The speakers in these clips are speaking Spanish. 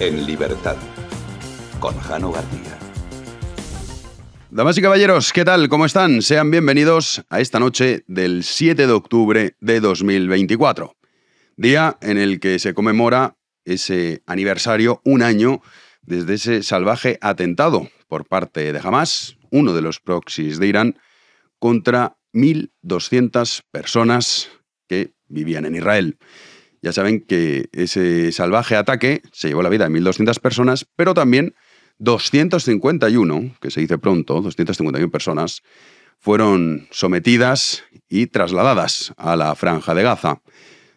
En libertad, con Jano García. Damas y caballeros, ¿qué tal? ¿Cómo están? Sean bienvenidos a esta noche del 7 de octubre de 2024, día en el que se conmemora ese aniversario, un año desde ese salvaje atentado por parte de Hamas, uno de los proxies de Irán, contra 1.200 personas que vivían en Israel. Ya saben que ese salvaje ataque se llevó la vida de 1.200 personas, pero también 251, que se dice pronto, 251 personas, fueron sometidas y trasladadas a la franja de Gaza.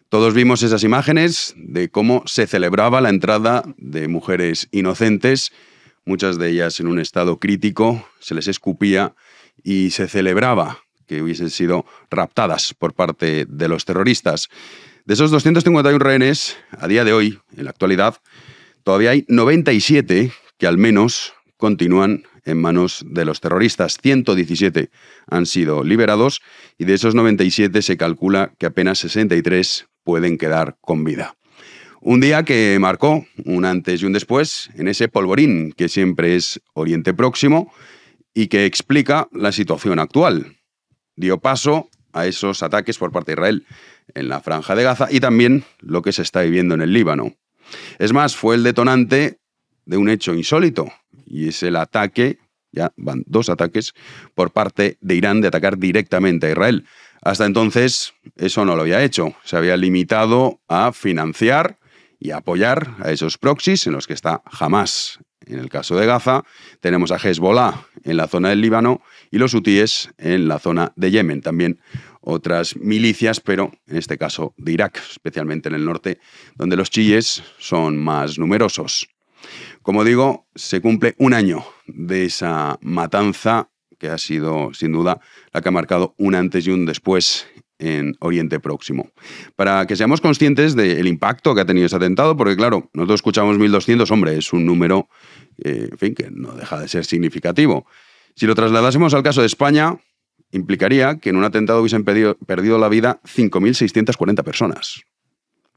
Todos vimos esas imágenes de cómo se celebraba la entrada de mujeres inocentes, muchas de ellas en un estado crítico, se les escupía y se celebraba que hubiesen sido raptadas por parte de los terroristas. De esos 251 rehenes, a día de hoy, en la actualidad, todavía hay 97 que al menos continúan en manos de los terroristas. 117 han sido liberados y de esos 97 se calcula que apenas 63 pueden quedar con vida. Un día que marcó un antes y un después en ese polvorín que siempre es Oriente Próximo y que explica la situación actual. Dio paso a esos ataques por parte de Israel en la franja de Gaza y también lo que se está viviendo en el Líbano. Es más, fue el detonante de un hecho insólito y es el ataque, ya van dos ataques, por parte de Irán de atacar directamente a Israel. Hasta entonces eso no lo había hecho, se había limitado a financiar y apoyar a esos proxies en los que está Jamás. En el caso de Gaza, tenemos a Hezbollah en la zona del Líbano y los hutíes en la zona de Yemen, también otras milicias, pero en este caso de Irak, especialmente en el norte, donde los chiíes son más numerosos. Como digo, se cumple un año de esa matanza que ha sido, sin duda, la que ha marcado un antes y un después en Oriente Próximo. Para que seamos conscientes del impacto que ha tenido ese atentado, porque claro, nosotros escuchamos 1.200, hombre, es un número, eh, que no deja de ser significativo. Si lo trasladásemos al caso de España, implicaría que en un atentado hubiesen perdido la vida 5.640 personas,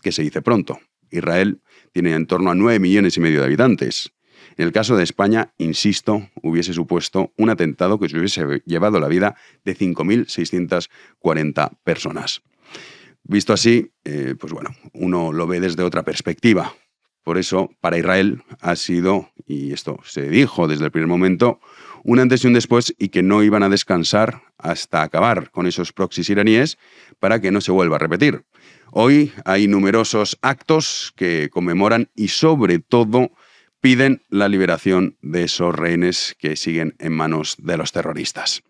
que se dice pronto. Israel tiene en torno a 9 millones y medio de habitantes. En el caso de España, insisto, hubiese supuesto un atentado que se hubiese llevado la vida de 5.640 personas. Visto así, eh, pues bueno, uno lo ve desde otra perspectiva. Por eso, para Israel ha sido, y esto se dijo desde el primer momento, un antes y un después y que no iban a descansar hasta acabar con esos proxies iraníes para que no se vuelva a repetir. Hoy hay numerosos actos que conmemoran y sobre todo piden la liberación de esos rehenes que siguen en manos de los terroristas.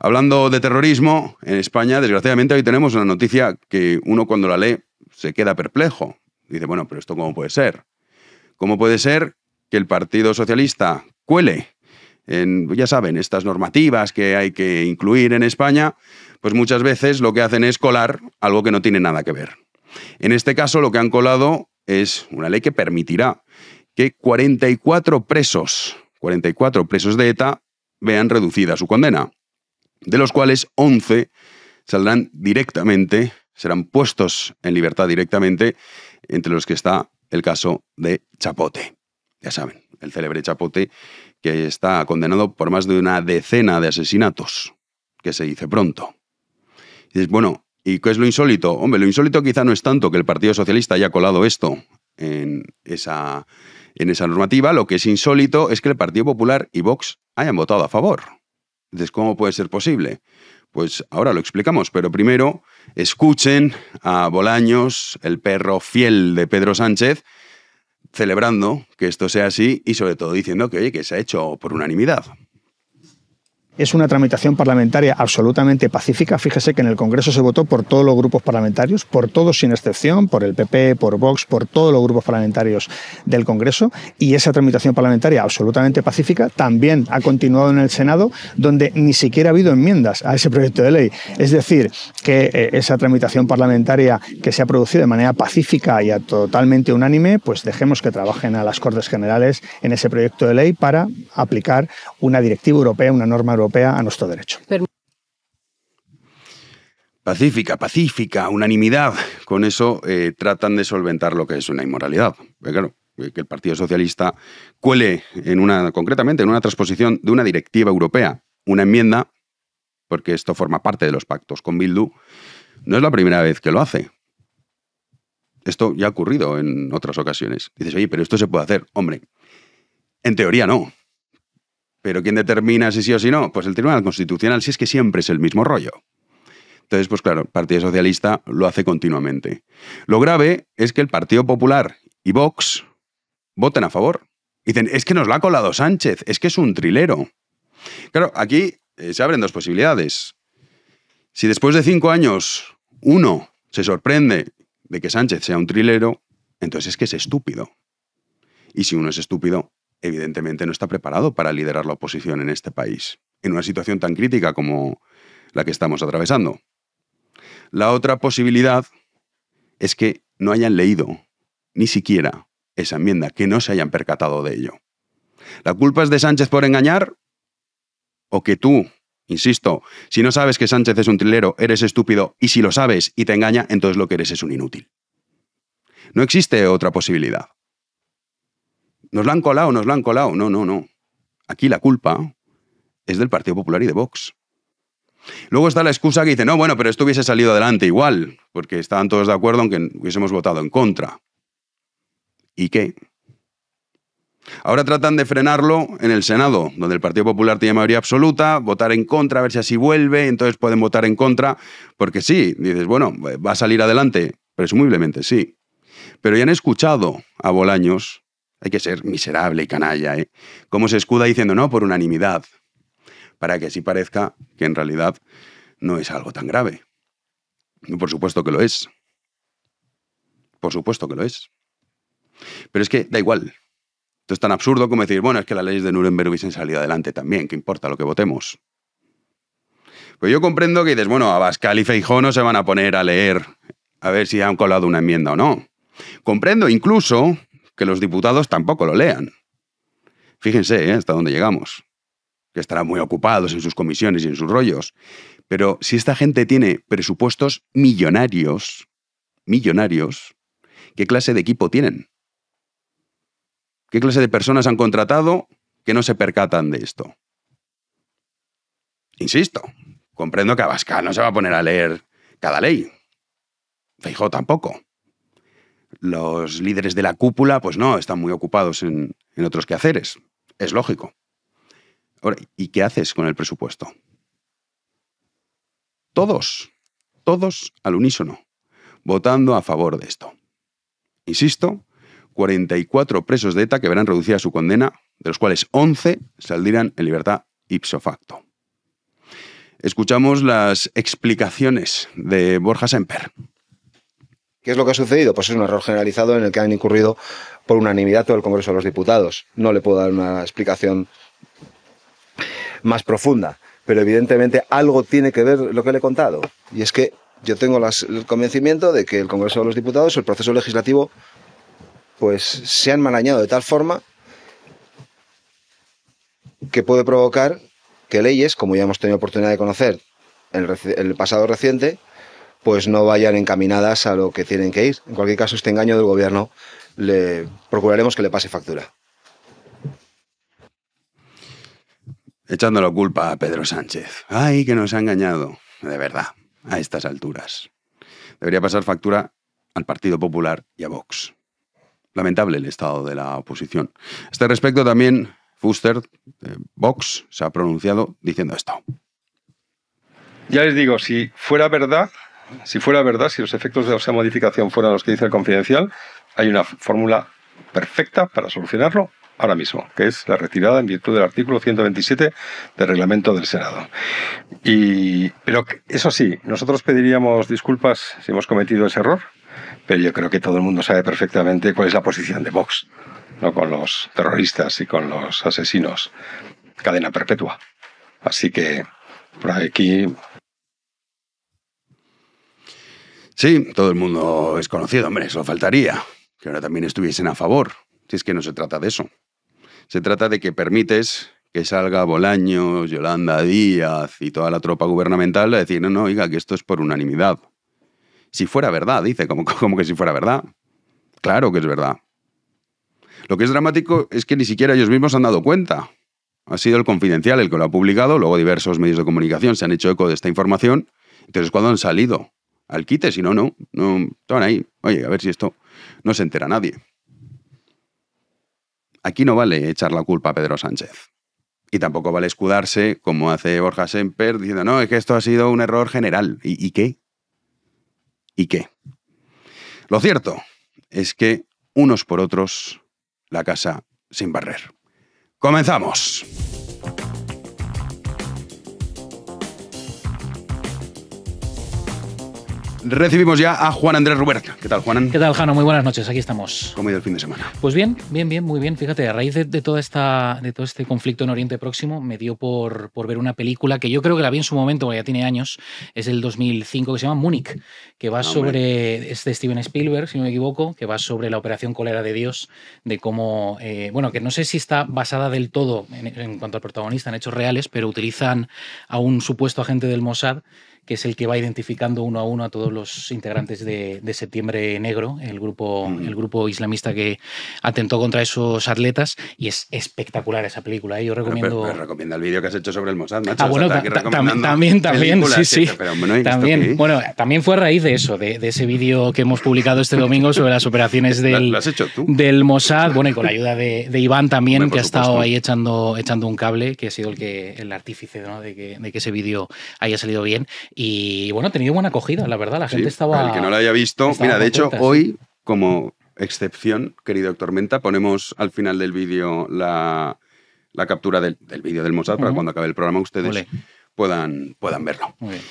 Hablando de terrorismo, en España, desgraciadamente, hoy tenemos una noticia que uno cuando la lee se queda perplejo. Dice, bueno, pero esto cómo puede ser? ¿Cómo puede ser que el Partido Socialista cuele ya saben, estas normativas que hay que incluir en España, pues muchas veces lo que hacen es colar algo que no tiene nada que ver. En este caso, lo que han colado es una ley que permitirá que 44 presos, 44 presos de ETA, vean reducida su condena, de los cuales 11 saldrán directamente, serán puestos en libertad directamente, entre los que está el caso de Chapote. Ya saben, el célebre Chapote que está condenado por más de una decena de asesinatos, que se dice pronto. dices, bueno, ¿y qué es lo insólito? Hombre, lo insólito quizá no es tanto que el Partido Socialista haya colado esto en esa, en esa normativa, lo que es insólito es que el Partido Popular y Vox hayan votado a favor. Dices ¿cómo puede ser posible? Pues ahora lo explicamos, pero primero escuchen a Bolaños, el perro fiel de Pedro Sánchez, celebrando que esto sea así y sobre todo diciendo que, oye, que se ha hecho por unanimidad. Es una tramitación parlamentaria absolutamente pacífica. Fíjese que en el Congreso se votó por todos los grupos parlamentarios, por todos sin excepción, por el PP, por Vox, por todos los grupos parlamentarios del Congreso. Y esa tramitación parlamentaria absolutamente pacífica también ha continuado en el Senado, donde ni siquiera ha habido enmiendas a ese proyecto de ley. Es decir, que eh, esa tramitación parlamentaria que se ha producido de manera pacífica y totalmente unánime, pues dejemos que trabajen a las Cortes Generales en ese proyecto de ley para aplicar una directiva europea, una norma europea a nuestro derecho. Pacífica, pacífica, unanimidad. Con eso eh, tratan de solventar lo que es una inmoralidad. Pues claro, eh, que el Partido Socialista cuele en una, concretamente en una transposición de una directiva europea, una enmienda, porque esto forma parte de los pactos con Bildu, no es la primera vez que lo hace. Esto ya ha ocurrido en otras ocasiones. Dices, oye, pero esto se puede hacer. Hombre, en teoría no. Pero ¿quién determina si sí o si no? Pues el Tribunal Constitucional, si es que siempre es el mismo rollo. Entonces, pues claro, el Partido Socialista lo hace continuamente. Lo grave es que el Partido Popular y Vox voten a favor. Dicen, es que nos lo ha colado Sánchez, es que es un trilero. Claro, aquí eh, se abren dos posibilidades. Si después de cinco años uno se sorprende de que Sánchez sea un trilero, entonces es que es estúpido. Y si uno es estúpido, evidentemente no está preparado para liderar la oposición en este país, en una situación tan crítica como la que estamos atravesando. La otra posibilidad es que no hayan leído ni siquiera esa enmienda, que no se hayan percatado de ello. ¿La culpa es de Sánchez por engañar? ¿O que tú, insisto, si no sabes que Sánchez es un trilero, eres estúpido, y si lo sabes y te engaña, entonces lo que eres es un inútil? No existe otra posibilidad. Nos la han colado, nos lo han colado. No, no, no. Aquí la culpa es del Partido Popular y de Vox. Luego está la excusa que dice, no, bueno, pero esto hubiese salido adelante igual, porque estaban todos de acuerdo aunque hubiésemos votado en contra. ¿Y qué? Ahora tratan de frenarlo en el Senado, donde el Partido Popular tiene mayoría absoluta, votar en contra, a ver si así vuelve, entonces pueden votar en contra, porque sí, dices, bueno, va a salir adelante, presumiblemente sí. Pero ya han escuchado a Bolaños hay que ser miserable y canalla, ¿eh? ¿Cómo se escuda diciendo no por unanimidad, para que así parezca que en realidad no es algo tan grave. Y por supuesto que lo es. Por supuesto que lo es. Pero es que da igual. Esto es tan absurdo como decir, bueno, es que las leyes de Nuremberg hubiesen salido adelante también, que importa lo que votemos? Pues yo comprendo que dices, bueno, Abascal y Feijó no se van a poner a leer a ver si han colado una enmienda o no. Comprendo incluso que los diputados tampoco lo lean. Fíjense ¿eh? hasta dónde llegamos, que estarán muy ocupados en sus comisiones y en sus rollos. Pero si esta gente tiene presupuestos millonarios, millonarios, ¿qué clase de equipo tienen? ¿Qué clase de personas han contratado que no se percatan de esto? Insisto, comprendo que Abascal no se va a poner a leer cada ley. Feijóo tampoco los líderes de la cúpula, pues no, están muy ocupados en, otros quehaceres. Es lógico. Ahora, ¿y qué haces con el presupuesto? Todos, todos al unísono, votando a favor de esto. Insisto, 44 presos de ETA que verán reducida su condena, de los cuales 11 saldrán en libertad ipso facto. Escuchamos las explicaciones de Borja Semper. ¿Qué es lo que ha sucedido? Pues es un error generalizado en el que han incurrido por unanimidad todo el Congreso de los Diputados. No le puedo dar una explicación más profunda, pero evidentemente algo tiene que ver lo que le he contado. Y es que yo tengo el convencimiento de que el Congreso de los Diputados, el proceso legislativo, pues se han malañado de tal forma que puede provocar que leyes, como ya hemos tenido oportunidad de conocer en el pasado reciente, pues no vayan encaminadas a lo que tienen que ir. En cualquier caso, este engaño del gobierno le procuraremos que le pase factura. Echando la culpa a Pedro Sánchez. Ay, que nos ha engañado. De verdad, a estas alturas. Debería pasar factura al Partido Popular y a Vox. Lamentable el estado de la oposición. este respecto también Fuster, Vox, se ha pronunciado diciendo esto. Ya les digo, si fuera verdad, si fuera verdad, si los efectos de esa modificación fueran los que dice el confidencial, hay una fórmula perfecta para solucionarlo ahora mismo, que es la retirada en virtud del artículo 127 del reglamento del Senado. Y, pero eso sí, nosotros pediríamos disculpas si hemos cometido ese error, pero yo creo que todo el mundo sabe perfectamente cuál es la posición de Vox, no con los terroristas y con los asesinos. Cadena perpetua. Así que por aquí Sí, todo el mundo es conocido, hombre, eso faltaría que ahora también estuviesen a favor, si es que no se trata de eso. Se trata de que permites que salga Bolaños, Yolanda Díaz y toda la tropa gubernamental a decir, no, no, oiga, que esto es por unanimidad. Si fuera verdad, dice, como, como que si fuera verdad. Claro que es verdad. Lo que es dramático es que ni siquiera ellos mismos han dado cuenta. Ha sido el confidencial el que lo ha publicado, luego diversos medios de comunicación se han hecho eco de esta información, entonces ¿cuándo han salido al quite, si no, no, no, estaban ahí. Oye, a ver si esto no se entera nadie. Aquí no vale echar la culpa a Pedro Sánchez. Y tampoco vale escudarse, como hace Borja Semper, diciendo, no, es que esto ha sido un error general. ¿Y, y qué? ¿Y qué? Lo cierto es que unos por otros la casa sin barrer. ¡Comenzamos! recibimos ya a Juan Andrés Ruberta. ¿Qué tal, Juan? ¿Qué tal, Jano? Muy buenas noches, aquí estamos. ¿Cómo ha ido el fin de semana? Pues bien, bien, bien, muy bien. Fíjate, a raíz de, toda esta, de todo este conflicto en Oriente Próximo, me dio por, por ver una película que yo creo que la vi en su momento, porque ya tiene años, es el 2005, que se llama Múnich, que va ah, sobre, es Steven Spielberg, si no me equivoco, que va sobre la operación cólera de Dios, de cómo, eh, bueno, que no sé si está basada del todo en, en cuanto al protagonista en hechos reales, pero utilizan a un supuesto agente del Mossad que es el que va identificando uno a uno a todos los integrantes de, Septiembre Negro, el grupo, el grupo islamista que atentó contra esos atletas, y es espectacular esa película. ¿eh? Yo recomiendo. Pero, recomienda el vídeo que has hecho sobre el Mossad, Ah, bueno, también, también, sí, sí. también, fue a raíz de eso, de, ese vídeo que hemos publicado este domingo sobre las operaciones del, del Mossad, bueno, y con la ayuda de, de Iván también, que ha estado ahí echando, echando un cable, que ha sido el que el artífice de, que, de que ese vídeo haya salido bien. Y bueno, ha tenido buena acogida, la verdad. La gente estaba. El que no la haya visto. Mira, de hecho, hoy, como excepción, querido doctor Menta, ponemos al final del vídeo la, la captura del, del vídeo del Mossad para cuando acabe el programa ustedes puedan, puedan verlo. Muy bien.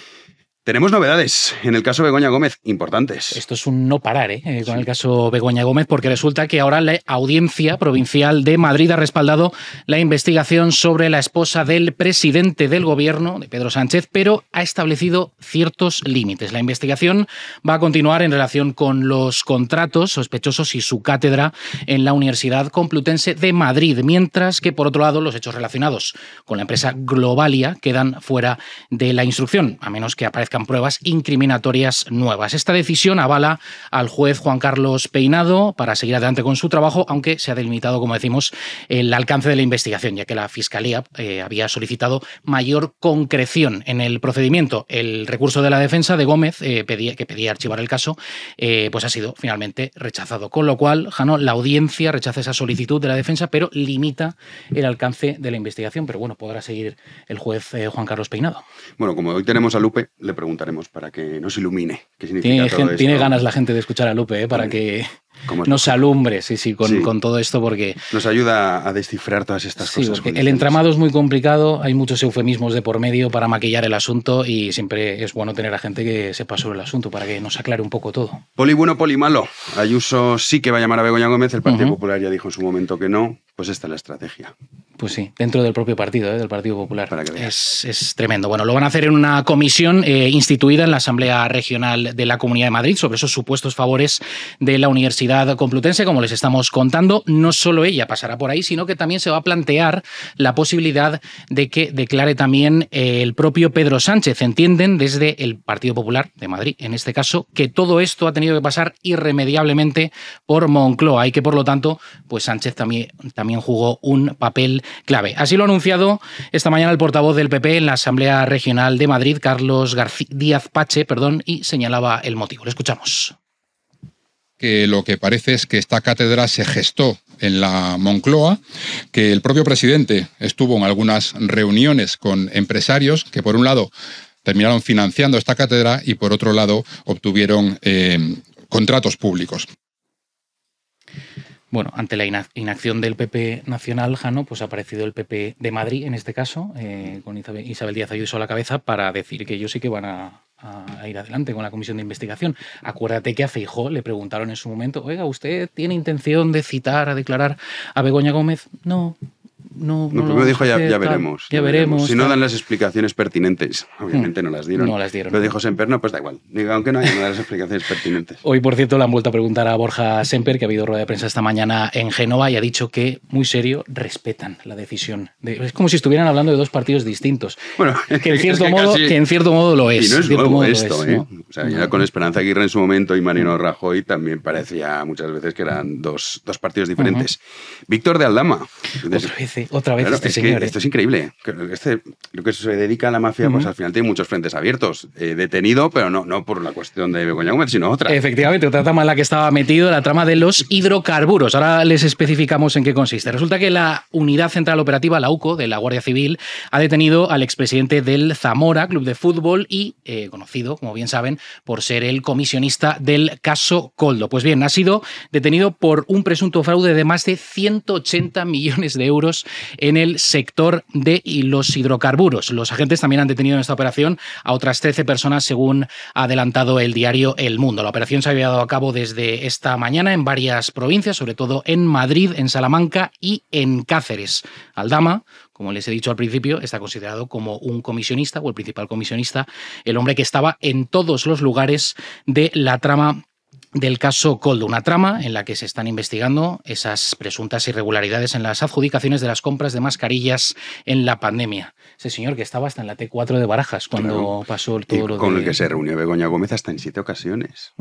Tenemos novedades en el caso Begoña Gómez, importantes. Esto es un no parar ¿eh? Eh, con el caso Begoña Gómez, porque resulta que ahora la Audiencia Provincial de Madrid ha respaldado la investigación sobre la esposa del presidente del gobierno, de Pedro Sánchez, pero ha establecido ciertos límites. La investigación va a continuar en relación con los contratos sospechosos y su cátedra en la Universidad Complutense de Madrid, mientras que, por otro lado, los hechos relacionados con la empresa Globalia quedan fuera de la instrucción, a menos que aparezca pruebas incriminatorias nuevas. Esta decisión avala al juez Juan Carlos Peinado para seguir adelante con su trabajo, aunque se ha delimitado, como decimos, el alcance de la investigación, ya que la Fiscalía eh, había solicitado mayor concreción en el procedimiento. El recurso de la defensa de Gómez, eh, que pedía archivar el caso, eh, pues ha sido finalmente rechazado. Con lo cual, Jano, la audiencia rechaza esa solicitud de la defensa, pero limita el alcance de la investigación. Pero bueno, podrá seguir el juez Juan Carlos Peinado. Bueno, como hoy tenemos a Lupe, le pregunto preguntaremos para que nos ilumine. ¿Qué tiene, tiene ganas la gente de escuchar a Lupe ¿eh? para, mm. que, nos alumbre, sí, sí con, todo esto, porque. Nos ayuda a descifrar todas estas cosas. El entramado es muy complicado, hay muchos eufemismos de por medio para maquillar el asunto y siempre es bueno tener a gente que sepa sobre el asunto para que nos aclare un poco todo. Poli bueno, poli malo. Ayuso sí que va a llamar a Begoña Gómez, el Partido Popular ya dijo en su momento que no, pues esta es la estrategia. Pues sí, dentro del propio partido, ¿eh? del Partido Popular. es, tremendo. Bueno, lo van a hacer en una comisión eh, instituida en la Asamblea Regional de la Comunidad de Madrid sobre esos supuestos favores de la Universidad Complutense, como les estamos contando, no solo ella pasará por ahí, sino que también se va a plantear la posibilidad de que declare también eh, el propio Pedro Sánchez. Entienden desde el Partido Popular de Madrid, en este caso, que todo esto ha tenido que pasar irremediablemente por Moncloa y que, por lo tanto, pues Sánchez también, también jugó un papel clave. Así lo ha anunciado esta mañana el portavoz del PP en la Asamblea Regional de Madrid, Carlos García, Díaz Pache, perdón, y señalaba el motivo. Lo escuchamos que lo que parece es que esta cátedra se gestó en la Moncloa, que el propio presidente estuvo en algunas reuniones con empresarios que, por un lado, terminaron financiando esta cátedra y, por otro lado, obtuvieron eh, contratos públicos. Bueno, ante la inacción del PP nacional, Jano, pues ha aparecido el PP de Madrid, en este caso, eh, con Isabel Díaz Ayuso a la cabeza, para decir que ellos sí que van a a, ir adelante con la comisión de investigación. Acuérdate que a Feijó le preguntaron en su momento, oiga, ¿usted tiene intención de citar a declarar a Begoña Gómez? No, no... No, primero dijo, ya, veremos, ya, veremos. Si no dan las explicaciones pertinentes, hmm. obviamente no las dieron. No las dieron. Lo dijo Semper, no, pues da igual. Digo, aunque no hayan dado las explicaciones pertinentes. Hoy, por cierto, le han vuelto a preguntar a Borja Semper, que ha habido rueda de prensa esta mañana en Génova y ha dicho que, muy serio, respetan la decisión. es como si estuvieran hablando de dos partidos distintos. Bueno, que en cierto, modo, lo es. Y no es nuevo esto, ¿eh? con Esperanza Aguirre en su momento y Marino Rajoy también parecía muchas veces que eran dos, partidos diferentes. Víctor de Aldama. Otra vez, eh otra vez este señor. ¿eh? Esto es increíble. Este, lo que se dedica a la mafia, pues al final tiene muchos frentes abiertos. Eh, detenido, pero no, no por la cuestión de Begoña Gómez, sino otra. Efectivamente, otra trama en la que estaba metido, la trama de los hidrocarburos. Ahora les especificamos en qué consiste. Resulta que la Unidad Central Operativa, la UCO, de la Guardia Civil, ha detenido al expresidente del Zamora, club de fútbol, y eh, conocido, como bien saben, por ser el comisionista del caso Coldo. Pues bien, ha sido detenido por un presunto fraude de más de 180 millones de euros en el sector de los hidrocarburos. Los agentes también han detenido en esta operación a otras 13 personas, según ha adelantado el diario El Mundo. La operación se ha llevado a cabo desde esta mañana en varias provincias, sobre todo en Madrid, en Salamanca y en Cáceres. Aldama, como les he dicho al principio, está considerado como un comisionista o el principal comisionista, el hombre que estaba en todos los lugares de la trama del caso Coldo, una trama en la que se están investigando esas presuntas irregularidades en las adjudicaciones de las compras de mascarillas en la pandemia ese señor que estaba hasta en la T4 de Barajas cuando pasó todo y de... Con el que se reunió Begoña Gómez hasta en siete ocasiones.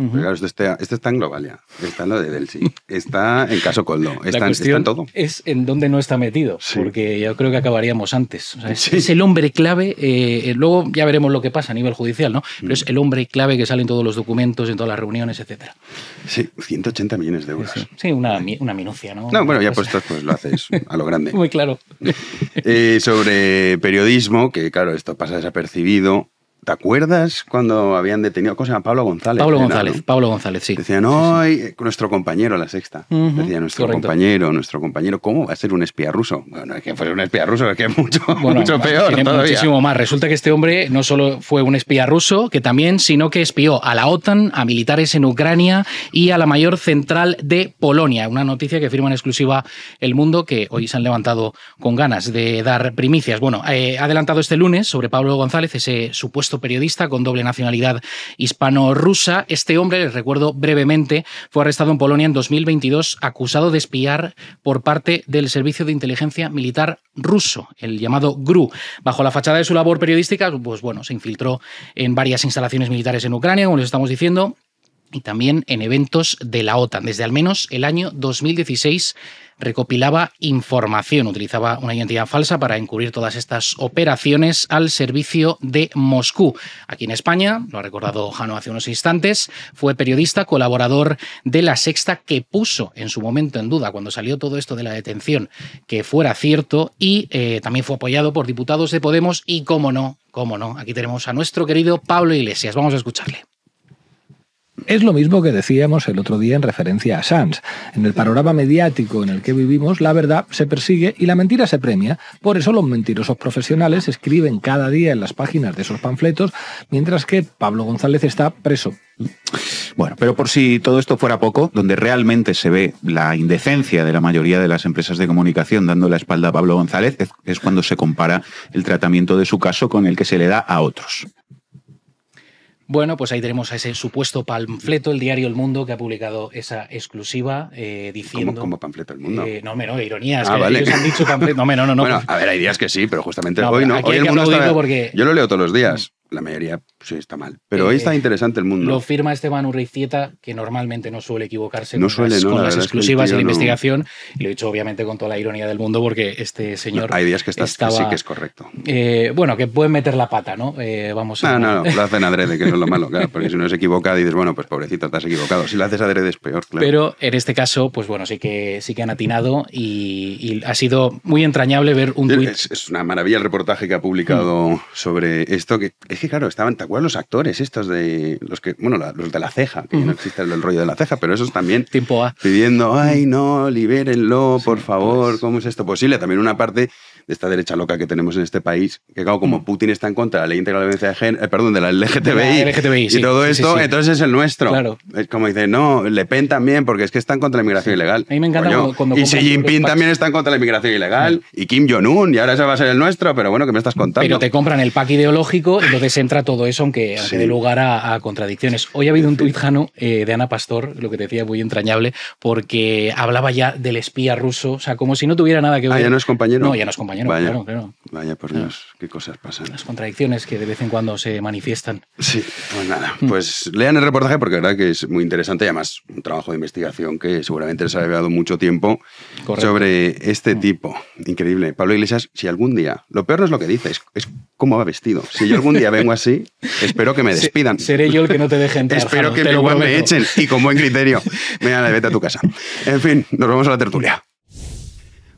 está, está, en Global está en lo de Delsi, está en Caso Coldo, está, la en todo. Es en donde no está metido, porque yo creo que acabaríamos antes. es, el hombre clave, eh, luego ya veremos lo que pasa a nivel judicial, ¿no? Pero es mm. el hombre clave que sale en todos los documentos, en todas las reuniones, etcétera. Sí, 180 millones de euros. Sí, una, minucia, ¿no? No, bueno, ya pues, pues lo haces a lo grande. Muy claro. Eh, sobre periodismo que claro, esto pasa desapercibido, ¿Te acuerdas cuando habían detenido, ¿cómo Pablo González. Pablo González, Pablo González, sí. Decían, no, nuestro compañero, la sexta. Decía, nuestro compañero, nuestro compañero, ¿cómo va a ser un espía ruso? Bueno, es que fuera un espía ruso, es que mucho, mucho peor. muchísimo más. Resulta que este hombre no solo fue un espía ruso, que también, sino que espió a la OTAN, a militares en Ucrania y a la mayor central de Polonia. Una noticia que firma en exclusiva El Mundo, que hoy se han levantado con ganas de dar primicias. Bueno, eh, ha adelantado este lunes sobre Pablo González, ese supuesto periodista con doble nacionalidad hispano-rusa. Este hombre, les recuerdo brevemente, fue arrestado en Polonia en 2022 acusado de espiar por parte del Servicio de Inteligencia Militar ruso, el llamado GRU. Bajo la fachada de su labor periodística, pues bueno, se infiltró en varias instalaciones militares en Ucrania, como les estamos diciendo, y también en eventos de la OTAN. Desde al menos el año 2016 recopilaba información, utilizaba una identidad falsa para encubrir todas estas operaciones al servicio de Moscú. Aquí en España, lo ha recordado Jano hace unos instantes, fue periodista, colaborador de La Sexta, que puso en su momento en duda, cuando salió todo esto de la detención, que fuera cierto y eh, también fue apoyado por diputados de Podemos y, cómo no, cómo no, aquí tenemos a nuestro querido Pablo Iglesias. Vamos a escucharle. Es lo mismo que decíamos el otro día en referencia a Sanz. En el panorama mediático en el que vivimos, la verdad se persigue y la mentira se premia. Por eso los mentirosos profesionales escriben cada día en las páginas de esos panfletos, mientras que Pablo González está preso. Bueno, pero por si todo esto fuera poco, donde realmente se ve la indecencia de la mayoría de las empresas de comunicación dando la espalda a Pablo González es cuando se compara el tratamiento de su caso con el que se le da a otros. Bueno, pues ahí tenemos a ese supuesto panfleto, el diario El Mundo, que ha publicado esa exclusiva eh, diciendo. ¿Cómo, panfleto El Mundo? Eh, no, no, ah, que vale. ellos han dicho panfleto. No, no, no, no. Bueno, pues a ver, hay días que sí, pero justamente hoy no. Aquí hoy hay el que mundo está... porque... Yo lo leo todos los días la mayoría sí, pues, está mal. Pero ahí está eh, interesante el mundo. Lo firma Esteban Urricieta, que normalmente no suele equivocarse con, las, exclusivas de y la investigación. lo he dicho obviamente con toda la ironía del mundo, porque este señor. hay días que, está sí que es correcto. Eh, bueno, que puede meter la pata, ¿no? Eh, vamos a... No, no, lo hacen adrede, que no es lo malo, claro. Porque si uno se equivoca, dices, bueno, pues pobrecito, estás equivocado. Si lo haces adrede es peor, claro. Pero en este caso, pues bueno, sí que, sí que han atinado y, ha sido muy entrañable ver un tuit. Es, una maravilla el reportaje que ha publicado mm. sobre esto, que es es claro, estaban, ¿te acuerdas los actores estos de. los que Bueno, los de la ceja, que no existe el, rollo de la ceja, pero esos también. Pidiendo, ay, no, libérenlo, por favor, pues. ¿cómo es esto posible? También una parte de esta derecha loca que tenemos en este país, que como mm. Putin está en contra de la ley integral de eh, perdón, de la LGTBI, y todo esto, entonces es el nuestro. Claro. Es como dice, no, Le Pen también, porque es que están contra la inmigración ilegal. A mí me encanta cuando, Y Xi Jinping también está en contra la inmigración ilegal, mm. y Kim Jong-un, y ahora ese va a ser el nuestro, pero bueno, que me estás contando? Pero te compran el pack ideológico, entonces entra todo eso, aunque, hace dé lugar a, contradicciones. Hoy ha habido un tuit, Jano, eh, de Ana Pastor, lo que te decía, muy entrañable, porque hablaba ya del espía ruso, o sea, como si no tuviera nada que ah, ver. ya no es compañero. No, ya no es compañero Vaya, claro, claro. por Dios, qué cosas pasan. Las contradicciones que de vez en cuando se manifiestan. Sí, pues nada, mm. pues lean el reportaje porque verdad que es muy interesante y además un trabajo de investigación que seguramente les ha llevado mucho tiempo sobre este mm. tipo. Increíble. Pablo Iglesias, si algún día, lo peor no es lo que dices, es, cómo va vestido. Si yo algún día vengo así, espero que me despidan. Seré yo el que no te deje entrar. espero que igual me echen y con buen criterio. Mira, vete a tu casa. En fin, nos vemos a la tertulia.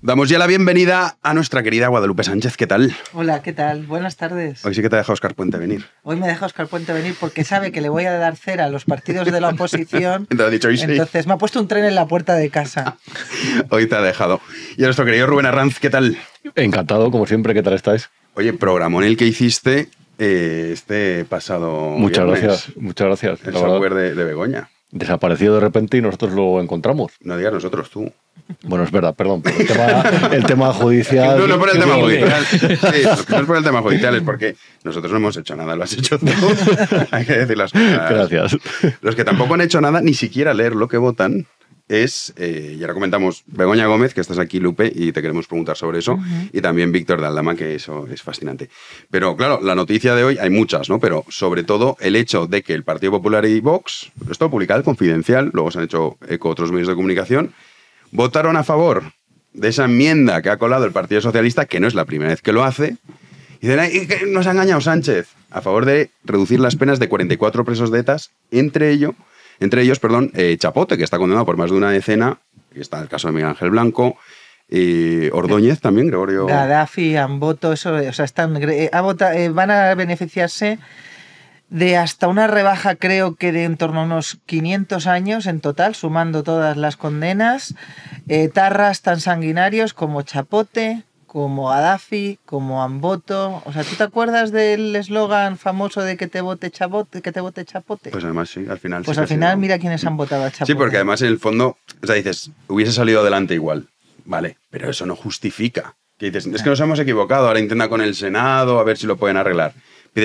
Damos ya la bienvenida a nuestra querida Guadalupe Sánchez. ¿Qué tal? Hola, ¿qué tal? Buenas tardes. Hoy sí que te ha dejado Oscar Puente venir. Hoy me deja Oscar Puente venir porque sabe que le voy a dar cera a los partidos de la oposición. entonces, me ha puesto un tren en la puerta de casa. hoy te ha dejado. Y a nuestro querido Rubén Arranz, ¿qué tal? Encantado, como siempre. ¿Qué tal estáis? Oye, programa, ¿en el que hiciste eh, este pasado. Muchas gracias, muchas gracias. El software de Begoña desapareció de repente y nosotros lo encontramos. No digas nosotros, tú. Bueno, es verdad, perdón. el, tema, judicial. No, no por el tema judicial. Sí, no es por el tema judicial, es porque nosotros no hemos hecho nada, lo has hecho tú. Hay que decir las cosas. Gracias. Los que tampoco han hecho nada, ni siquiera leer lo que votan, es, y eh, ya comentamos, Begoña Gómez, que estás aquí, Lupe, y te queremos preguntar sobre eso, y también Víctor de que eso es fascinante. Pero claro, la noticia de hoy hay muchas, ¿no? Pero sobre todo el hecho de que el Partido Popular y Vox, esto publicado, confidencial, luego se han hecho eco otros medios de comunicación, votaron a favor de esa enmienda que ha colado el Partido Socialista, que no es la primera vez que lo hace, y dicen, nos ha engañado Sánchez, a favor de reducir las penas de 44 presos de ETAs, entre ellos entre ellos, perdón, eh, Chapote, que está condenado por más de una decena, que está el caso de Miguel Ángel Blanco, y Ordóñez también, Gregorio. Gaddafi, Amboto, eso, o sea, están, eh, eh, van a beneficiarse de hasta una rebaja, creo que de en torno a unos 500 años en total, sumando todas las condenas. tarras tan sanguinarios como Chapote, como Gaddafi, como Amboto. O sea, ¿tú te acuerdas del eslogan famoso de que te vote chapote, que te vote chapote? Pues además sí, al final. Pues al final mira quiénes han votado a Chapote. Sí, porque además en el fondo, o sea, dices, hubiese salido adelante igual, vale, pero eso no justifica. Que dices, es que nos hemos equivocado, ahora intenta con el Senado, a ver si lo pueden arreglar.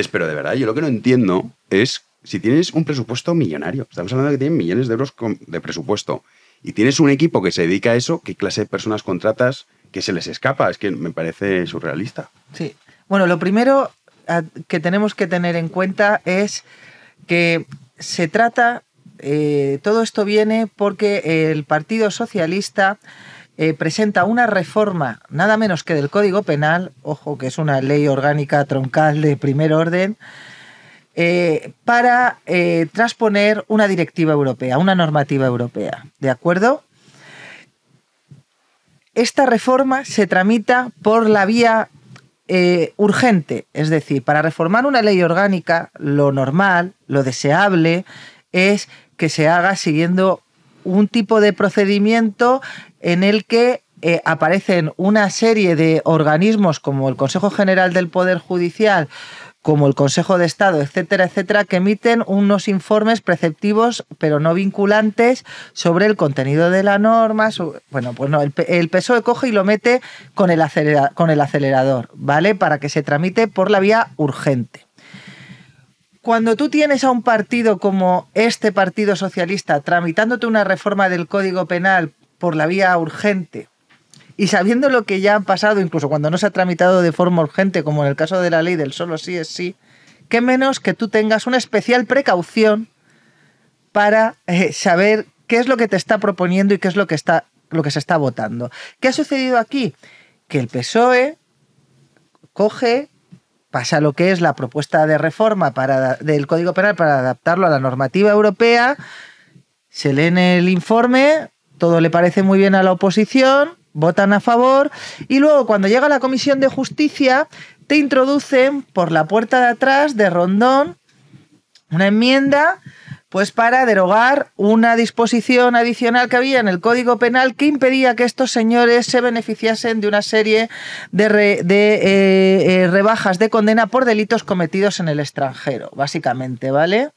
pero de verdad, yo lo que no entiendo es si tienes un presupuesto millonario, estamos hablando de que tienen millones de euros de presupuesto, y tienes un equipo que se dedica a eso, ¿qué clase de personas contratas? que se les escapa. Es que me parece surrealista. Sí. Bueno, lo primero ah, que tenemos que tener en cuenta es que se trata, eh, todo esto viene porque el Partido Socialista eh, presenta una reforma, nada menos que del Código Penal, ojo que es una ley orgánica troncal de primer orden, eh, para transponer una directiva europea, una normativa europea, ¿de acuerdo? esta reforma se tramita por la vía eh, urgente, es decir, para reformar una ley orgánica, lo normal, lo deseable, es que se haga siguiendo un tipo de procedimiento en el que eh, aparecen una serie de organismos como el Consejo General del Poder Judicial como el Consejo de Estado, etcétera, etcétera, que emiten unos informes preceptivos, pero no vinculantes, sobre el contenido de la norma. bueno, pues no, el, peso PSOE coge y lo mete con el, con el acelerador, ¿vale? Para que se tramite por la vía urgente. Cuando tú tienes a un partido como este Partido Socialista tramitándote una reforma del Código Penal por la vía urgente, y sabiendo lo que ya ha pasado, incluso cuando no se ha tramitado de forma urgente, como en el caso de la ley del solo sí es sí, qué menos que tú tengas una especial precaución para eh, saber qué es lo que te está proponiendo y qué es lo que, está, lo que se está votando. ¿Qué ha sucedido aquí? Que el PSOE coge, pasa lo que es la propuesta de reforma para, del Código Penal para adaptarlo a la normativa europea, se lee en el informe, todo le parece muy bien a la oposición, votan a favor y luego cuando llega la Comisión de Justicia te introducen por la puerta de atrás de Rondón una enmienda pues para derogar una disposición adicional que había en el Código Penal que impedía que estos señores se beneficiasen de una serie de, eh, eh, rebajas de condena por delitos cometidos en el extranjero, básicamente, ¿vale?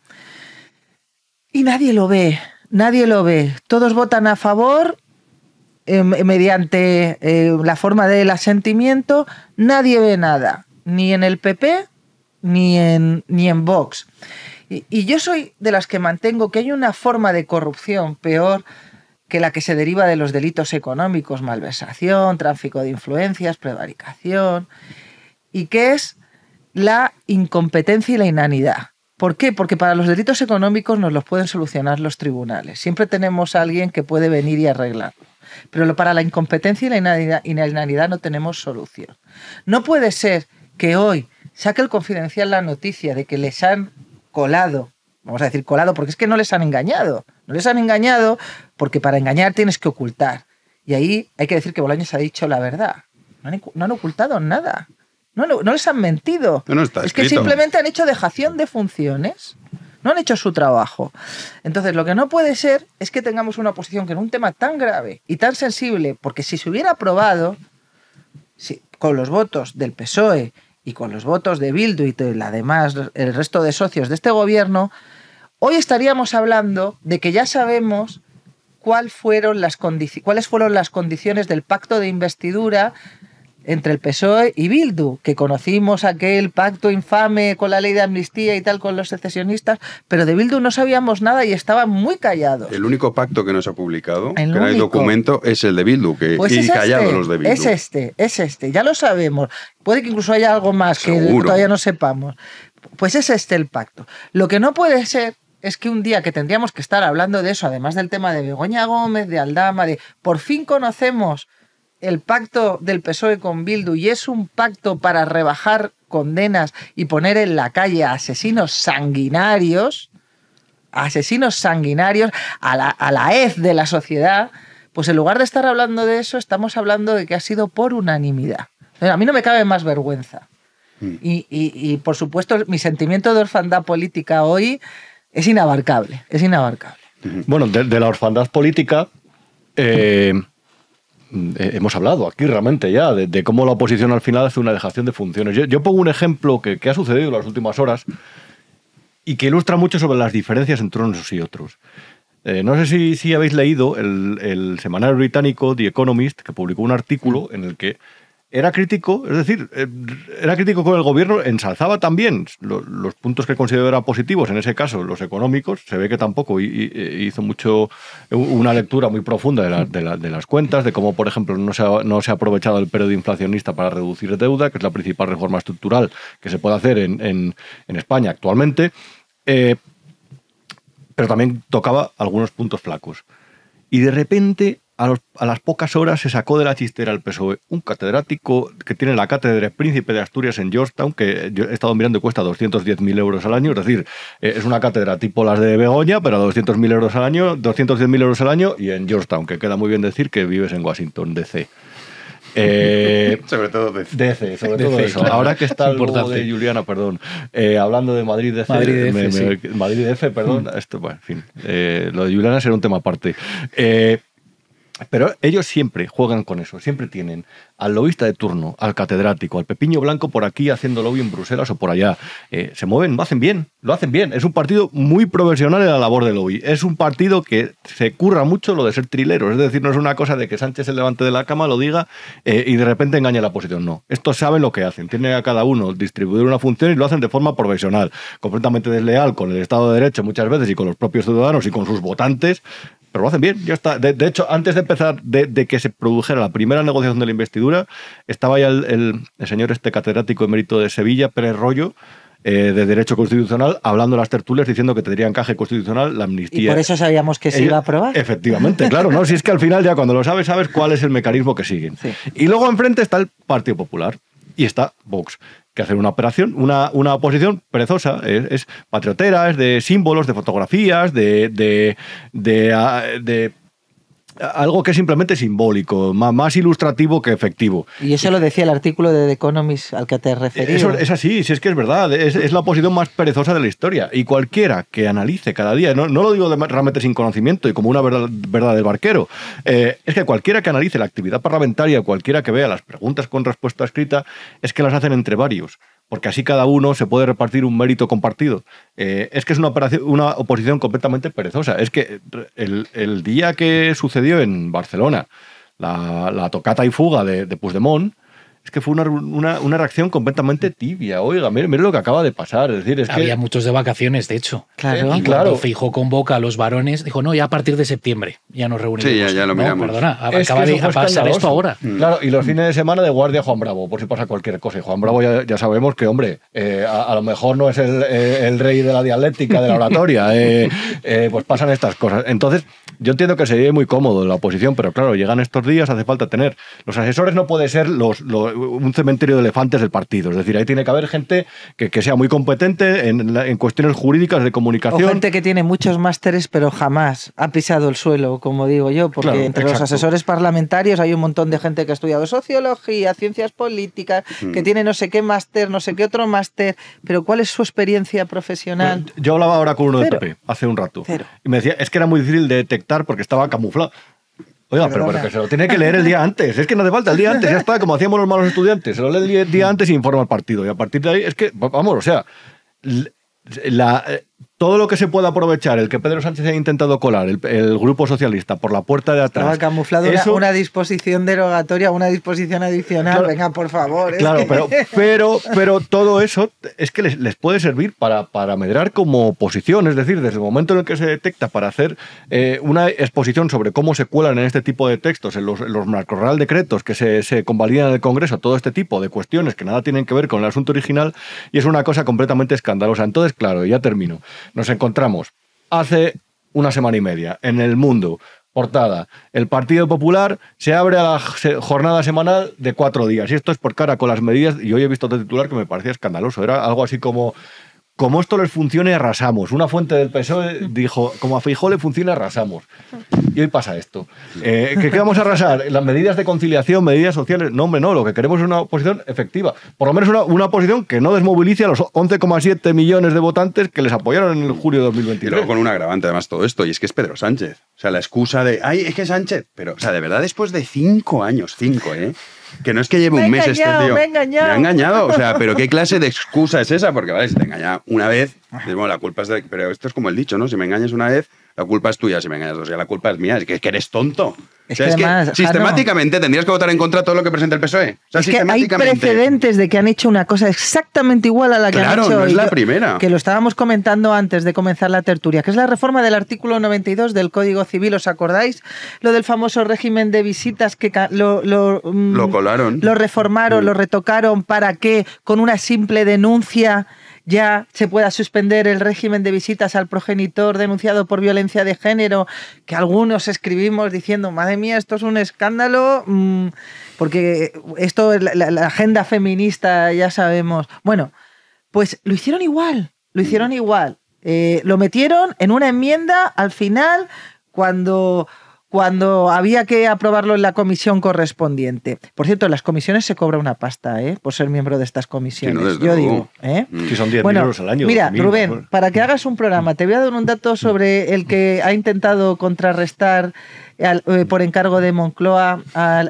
Y nadie lo ve, nadie lo ve. Todos votan a favor Em, mediante eh, la forma del asentimiento, nadie ve nada, ni en el PP ni en, ni en Vox. Y, yo soy de las que mantengo que hay una forma de corrupción peor que la que se deriva de los delitos económicos, malversación, tráfico de influencias, prevaricación, y que es la incompetencia y la inanidad. ¿Por qué? Porque para los delitos económicos nos los pueden solucionar los tribunales. Siempre tenemos a alguien que puede venir y arreglar pero para la incompetencia y la inanidad no tenemos solución. No puede ser que hoy saque el confidencial la noticia de que les han colado, vamos a decir colado, porque es que no les han engañado. No les han engañado porque para engañar tienes que ocultar. Y ahí hay que decir que Bolaños ha dicho la verdad. No han, ocultado nada. No, no, les han mentido. es que simplemente han hecho dejación de funciones no han hecho su trabajo. Entonces, lo que no puede ser es que tengamos una oposición que en un tema tan grave y tan sensible, porque si se hubiera aprobado con los votos del PSOE y con los votos de Bildu y la además el resto de socios de este gobierno, hoy estaríamos hablando de que ya sabemos fueron las cuáles fueron las condiciones del pacto de investidura entre el PSOE y Bildu, que conocimos aquel pacto infame con la ley de amnistía y tal con los secesionistas, pero de Bildu no sabíamos nada y estaban muy callados. El único pacto que no se ha publicado, que hay documento, es el de Bildu, que pues es este, los de Bildu. Es este, es este, ya lo sabemos. Puede que incluso haya algo más que todavía no sepamos. Pues es este el pacto. Lo que no puede ser es que un día que tendríamos que estar hablando de eso, además del tema de Begoña Gómez, de Aldama, de por fin conocemos el pacto del PSOE con Bildu y es un pacto para rebajar condenas y poner en la calle a asesinos sanguinarios, asesinos sanguinarios, a la, a hez de la sociedad, pues en lugar de estar hablando de eso, estamos hablando de que ha sido por unanimidad. A mí no me cabe más vergüenza. Mm. Y, por supuesto, mi sentimiento de orfandad política hoy es inabarcable, es inabarcable. Bueno, de, la orfandad política, eh, eh, hemos hablado aquí realmente ya de, cómo la oposición al final hace una dejación de funciones. Yo, pongo un ejemplo que, ha sucedido en las últimas horas y que ilustra mucho sobre las diferencias entre unos y otros. Eh, no sé si, habéis leído el, semanario británico The Economist, que publicó un artículo en el que era crítico, es decir, eh, era crítico con el gobierno, ensalzaba también los, puntos que consideraba positivos, en ese caso los económicos, se ve que tampoco hizo mucho una lectura muy profunda de, las cuentas, de cómo, por ejemplo, no se, ha, aprovechado el periodo inflacionista para reducir deuda, que es la principal reforma estructural que se puede hacer en, España actualmente, eh, pero también tocaba algunos puntos flacos. Y de repente a, las pocas horas se sacó de la chistera el PSOE un catedrático que tiene la cátedra Príncipe de Asturias en Georgetown, que yo he estado mirando y cuesta 210.000 euros al año, es decir, eh, es una cátedra tipo las de Begoña, pero a 200.000 euros al año, 210.000 euros al año y en Georgetown, que queda muy bien decir que vives en Washington, D.C. Eh, sobre todo DC. DC sobre todo eso. Ahora que está el Juliana, perdón, eh, hablando de Madrid DC, Madrid, F, perdón, mm. esto, bueno, en fin, lo de Juliana será un tema aparte. Pero ellos siempre juegan con eso, siempre tienen al lobista de turno, al catedrático, al pepiño blanco por aquí haciendo lobby en Bruselas o por allá. Eh, se mueven, lo hacen bien, lo hacen bien. Es un partido muy profesional en la labor de lobby. Es un partido que se curra mucho lo de ser trilero. Es decir, no es una cosa de que Sánchez se levante de la cama, lo diga eh, y de repente engañe a la posición. No, estos saben lo que hacen. Tienen a cada uno distribuir una función y lo hacen de forma profesional, completamente desleal con el Estado de Derecho muchas veces y con los propios ciudadanos y con sus votantes pero lo hacen bien, ya está. De, hecho, antes de empezar, de, que se produjera la primera negociación de la investidura, estaba ya el, señor este catedrático emérito de Sevilla, Pérez Rollo, eh, de Derecho Constitucional, hablando a las tertulias, diciendo que tendría encaje constitucional la amnistía. ¿Y por eso sabíamos que se iba a aprobar? Efectivamente, claro, ¿no? Si es que al final ya cuando lo sabes, sabes cuál es el mecanismo que siguen. Y luego enfrente está el Partido Popular y está Vox que hacer una operación, una, una oposición perezosa, es, patriotera, es de símbolos, de fotografías, de, de ah, algo que es simplemente simbólico, más, ilustrativo que efectivo. Y eso lo decía el artículo de The Economist al que te eh, referías. es así, si es que es verdad, es, la oposición más perezosa de la historia. Y cualquiera que analice cada día, no, no lo digo de, realmente sin conocimiento y como una verdad, verdad del barquero, eh, es que cualquiera que analice la actividad parlamentaria, cualquiera que vea las preguntas con respuesta escrita, es que las hacen entre varios porque así cada uno se puede repartir un mérito compartido. Eh, es que es una, una, oposición completamente perezosa. Es que el, día que sucedió en Barcelona la, tocata y fuga de, de Puigdemont, que fue una, reacción completamente tibia. Oiga, mire, lo que acaba de pasar. Es decir, Había muchos de vacaciones, de hecho. Claro. Y claro. Fijo convoca a los varones, dijo, no, ya a partir de septiembre ya nos reunimos. Sí, ya, lo no, miramos. Perdona, acaba de pasar esto ahora. Mm. Claro, y los mm. fines de semana de guardia Juan Bravo, por si pasa cualquier cosa. Y Juan Bravo ya, sabemos que, hombre, eh, a, lo mejor no es eh, el, rey de la dialéctica, de la oratoria. Eh, pues pasan estas cosas. Entonces, yo entiendo que sería muy cómodo la oposición, pero claro, llegan estos días, hace falta tener. Los asesores no puede ser los, los un cementerio de elefantes del partido. Es decir, ahí tiene que haber gente que, que sea muy competente en, en, cuestiones jurídicas de comunicación. O gente que tiene muchos másteres, pero jamás ha pisado el suelo, como digo yo, porque entre los asesores parlamentarios hay un montón de gente que ha estudiado sociología, ciencias políticas, mm. que tiene no sé qué máster, no sé qué otro máster, pero ¿cuál es su experiencia profesional? Yo hablaba ahora con uno de PP hace un rato. Y me decía, es que era muy difícil detectar porque estaba camuflado. Oiga, pero, se lo tiene que leer el día antes. Es que no hace falta, el día antes ya está, como hacíamos los malos estudiantes. Se lo lee el día antes y informa al partido. Y a partir de ahí, es que, vamos, o sea, la, eh, todo lo que se pueda aprovechar, el que Pedro Sánchez ha intentado colar, el, Grupo Socialista, por la puerta de atrás. una, disposición derogatoria, una disposición adicional, venga, por favor. Claro, pero, pero, todo eso es que les, puede servir para, para, medrar como oposición, es decir, desde el momento en el que se detecta para hacer eh, una exposición sobre cómo se cuelan en este tipo de textos, en los, en decretos que se, se convalidan en el Congreso, todo este tipo de cuestiones que nada tienen que ver con el asunto original, y es una cosa completamente escandalosa. Entonces, claro, ya termino. Nos encontramos hace una semana y media en el mundo. Portada. El Partido Popular se abre a la jornada semanal de cuatro días. Y esto es por cara con las medidas. Y hoy he visto otro titular que me parecía escandaloso. Era algo así como como esto les funcione, arrasamos. Una fuente del PSOE dijo, como a Feijó le funciona, arrasamos. Y hoy pasa esto. Eh, ¿qué, vamos a arrasar? Las medidas de conciliación, medidas sociales. No, hombre, no. Lo que queremos es una oposición efectiva. Por lo menos una, una oposición que no desmovilice a los 11,7 millones de votantes que les apoyaron en el julio de 2023. Pero con un agravante, además, todo esto. Y es que es Pedro Sánchez. O sea, la excusa de, ay, es que Sánchez. Pero, o sea, de verdad, después de cinco años, cinco, ¿eh? que no es que lleve un mes este tío. Me ha engañado. Me ha engañado. O sea, pero ¿qué clase de excusa es esa? Porque, vale, si te engaña una vez, la culpa es de. Pero esto es como el dicho, ¿no? Si me engañas una vez, la culpa es tuya si me engañas. O sea, la culpa es mía, es que, eres tonto. sistemáticamente tendrías que votar en contra de todo lo que presenta el PSOE. hay precedentes de que han hecho una cosa exactamente igual a la que han hecho. Claro, no es la primera. Que lo estábamos comentando antes de comenzar la tertulia, que es la reforma del artículo 92 del Código Civil, ¿os acordáis? Lo del famoso régimen de visitas que lo, mm, lo, colaron. Lo reformaron, lo retocaron para que con una simple denuncia ya se pueda suspender el régimen de visitas al progenitor denunciado por violencia de género, que algunos escribimos diciendo, madre mía, esto es un escándalo, mm, porque esto, es la agenda feminista, ya sabemos. Bueno, pues lo hicieron igual, lo hicieron mm. igual. Eh, lo metieron en una enmienda al final cuando cuando había que aprobarlo en la comisión correspondiente. Por cierto, en las comisiones se cobra una pasta, ¿eh? Por ser miembro de estas comisiones. yo digo, ¿eh? Mm. son 10 euros al año. Mira, Rubén, para que hagas un programa, te voy a dar un dato sobre el que ha intentado contrarrestar eh, por encargo de Moncloa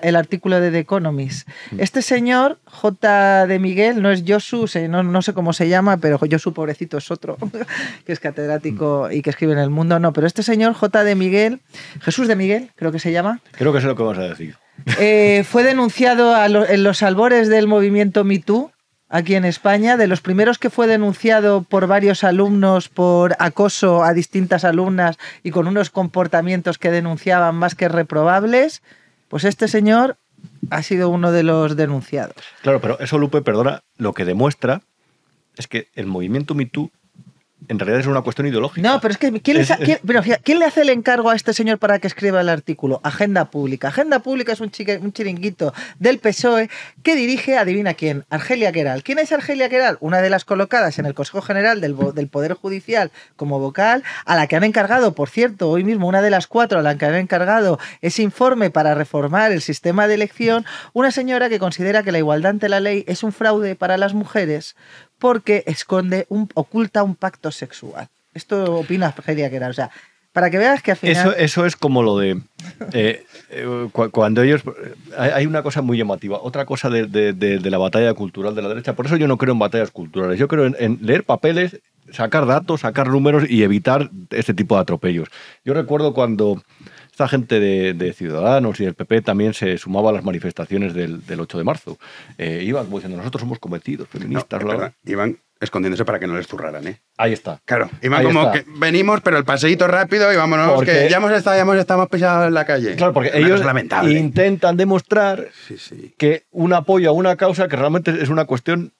el artículo de The Economist. Mm. Este señor, J. de Miguel, no es Josu, no, no sé cómo se llama, pero Josu pobrecito es otro, que es catedrático y que escribe en el mundo, no, pero este señor, J. de Miguel, Jesús de Miguel, creo que se llama. Creo que es lo que vamos a decir. Eh, fue denunciado en los albores del movimiento MeToo aquí en España, de los primeros que fue denunciado por varios alumnos por acoso a distintas alumnas y con unos comportamientos que denunciaban más que reprobables, pues este señor ha sido uno de los denunciados. Claro, pero eso, Lupe, perdona, lo que demuestra es que el movimiento MeToo en realidad es una cuestión ideológica. No, pero es que ¿quién, le hace el encargo a este señor para que escriba el artículo? Agenda Pública. Agenda Pública es un, chiringuito del PSOE que dirige, adivina quién, Argelia Queral. ¿Quién es Argelia Queral? Una de las colocadas en el Consejo General del, del Poder Judicial como vocal, a la que han encargado, por cierto, hoy mismo una de las cuatro a la que han encargado ese informe para reformar el sistema de elección, una señora que considera que la igualdad ante la ley es un fraude para las mujeres porque esconde, un, oculta un pacto sexual. Esto opina Feria que era, o sea, para que veas que al final... Eso, eso es como lo de... Eh, eh, cuando ellos... Hay una cosa muy llamativa, otra cosa de, la batalla cultural de la derecha. Por eso yo no creo en batallas culturales, yo creo en leer papeles, sacar datos, sacar números y evitar este tipo de atropellos. Yo recuerdo cuando esta gente de, Ciudadanos y el PP también se sumaba a las manifestaciones del, 8 de marzo. Eh, iban como diciendo, nosotros somos cometidos, feministas. iban escondiéndose para que no les zurraran, ¿eh? Ahí está. Claro, iban como que venimos, pero el paseíto rápido y vámonos, porque... ya hemos estado, ya hemos estado en la calle. Claro, porque ellos intentan demostrar que un apoyo a una causa que realmente es una cuestión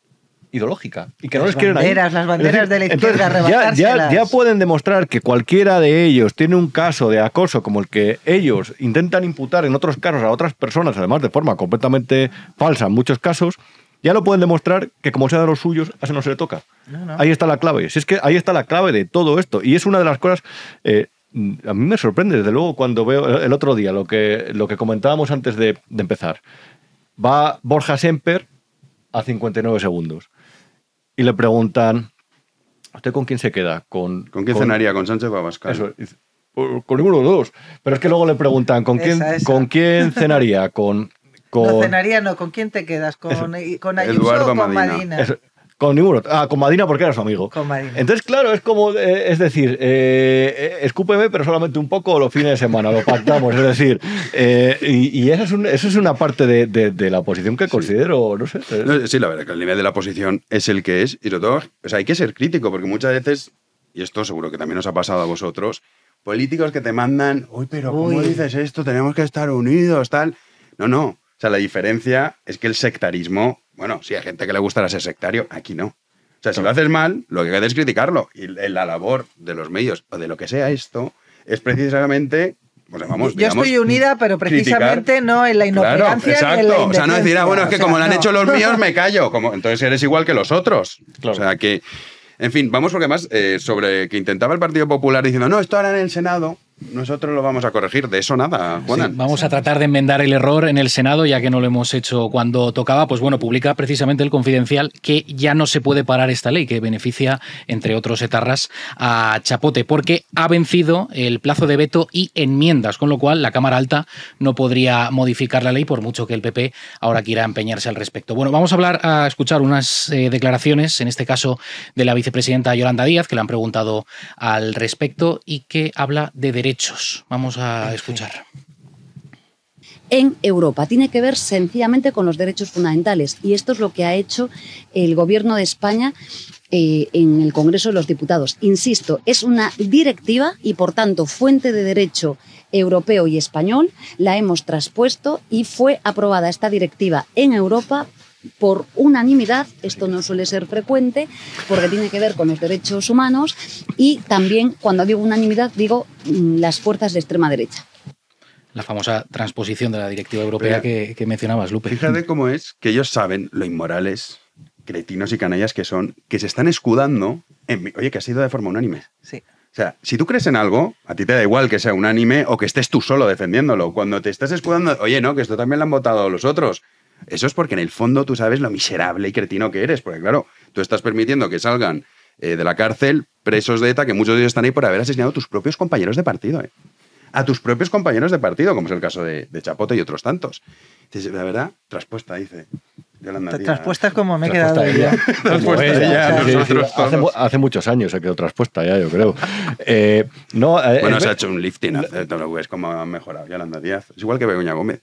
ideológica y que no les quieren banderas, Las banderas de la izquierda entonces, ya, pueden demostrar que cualquiera de ellos tiene un caso de acoso como el que ellos intentan imputar en otros casos a otras personas, además de forma completamente falsa en muchos casos, ya lo pueden demostrar que como sea de los suyos, a ese no se le toca. Ahí está la clave. Si es que ahí está la clave de todo esto. Y es una de las cosas... Eh, a mí me sorprende, desde luego, cuando veo el otro día lo que, lo que comentábamos antes de, de empezar. Va Borja Semper a 59 segundos y le preguntan, ¿usted con quién se queda? ¿Con, quién cenaría? ¿Con Sánchez o Abascal? Eso, con ninguno de los dos. Pero es que luego le preguntan, ¿con, quién, ¿con quién cenaría? ¿Con, No cenaría, no. ¿Con quién te quedas? ¿Con, Ayuso o con Madina? Con Ah, con Madina porque era su amigo. Con Madina. Entonces, claro, es como, eh, es decir, eh, eh, escúpeme, pero solamente un poco los fines de semana, lo pactamos. es decir, y, eso esa, es es una parte de, la posición que considero, no sé. sí, la verdad, que el nivel de la posición es el que es, y lo tengo, o hay que ser crítico, porque muchas veces, y esto seguro que también os ha pasado a vosotros, políticos que te mandan, uy, pero ¿cómo dices esto? Tenemos que estar unidos, tal. No, no. O sea, la diferencia es que el sectarismo bueno, si hay gente que le gusta ser sectario, aquí no. O sea, si lo haces mal, lo que queda es criticarlo. Y la labor de los medios o de lo que sea esto es precisamente pues vamos, Yo estoy unida, pero precisamente no en la inoperancia. exacto. En o sea, no decir, ah, bueno, es que como lo han hecho los míos, me callo. Como, entonces eres igual que los otros. O sea, que. En fin, vamos porque más eh, sobre que intentaba el Partido Popular diciendo, no, esto ahora en el Senado. Nosotros lo vamos a corregir, de eso nada, Juanan. vamos a tratar de enmendar el error en el Senado, ya que no lo hemos hecho cuando tocaba. Pues bueno, publica precisamente el Confidencial que ya no se puede parar esta ley, que beneficia, entre otros etarras, a Chapote, porque ha vencido el plazo de veto y enmiendas, con lo cual la Cámara Alta no podría modificar la ley, por mucho que el PP ahora quiera empeñarse al respecto. Bueno, vamos a hablar, a escuchar unas eh, declaraciones, en este caso de la vicepresidenta Yolanda Díaz, que le han preguntado al respecto y que habla de derechos Vamos a escuchar. En Europa tiene que ver sencillamente con los derechos fundamentales y esto es lo que ha hecho el gobierno de España eh, en el Congreso de los Diputados. Insisto, es una directiva y por tanto fuente de derecho europeo y español, la hemos traspuesto y fue aprobada esta directiva en Europa por unanimidad, esto no suele ser frecuente, porque tiene que ver con los derechos humanos y también, cuando digo unanimidad, digo mm, las fuerzas de extrema derecha. La famosa transposición de la directiva europea que, mencionabas, Lupe. Fíjate cómo es que ellos saben lo inmorales, cretinos y canallas que son, que se están escudando en. Oye, que ha sido de forma unánime. Sí. O sea, si tú crees en algo, a ti te da igual que sea unánime o que estés tú solo defendiéndolo. Cuando te estás escudando, oye, no, que esto también lo han votado los otros eso es porque en el fondo tú sabes lo miserable y cretino que eres, porque claro, tú estás permitiendo que salgan eh, de la cárcel presos de ETA, que muchos de ellos están ahí por haber asesinado a tus propios compañeros de partido. Eh. A tus propios compañeros de partido, como es el caso de, Chapote y otros tantos. la verdad, traspuesta, dice. Yolanda, traspuesta es como me he quedado ella. traspuesta hace, muchos años se quedó traspuesta ya, yo creo. Eh, no, bueno, se ha hecho un lifting, hace, no lo ves ha mejorado Yolanda Díaz. Es igual que Begoña Gómez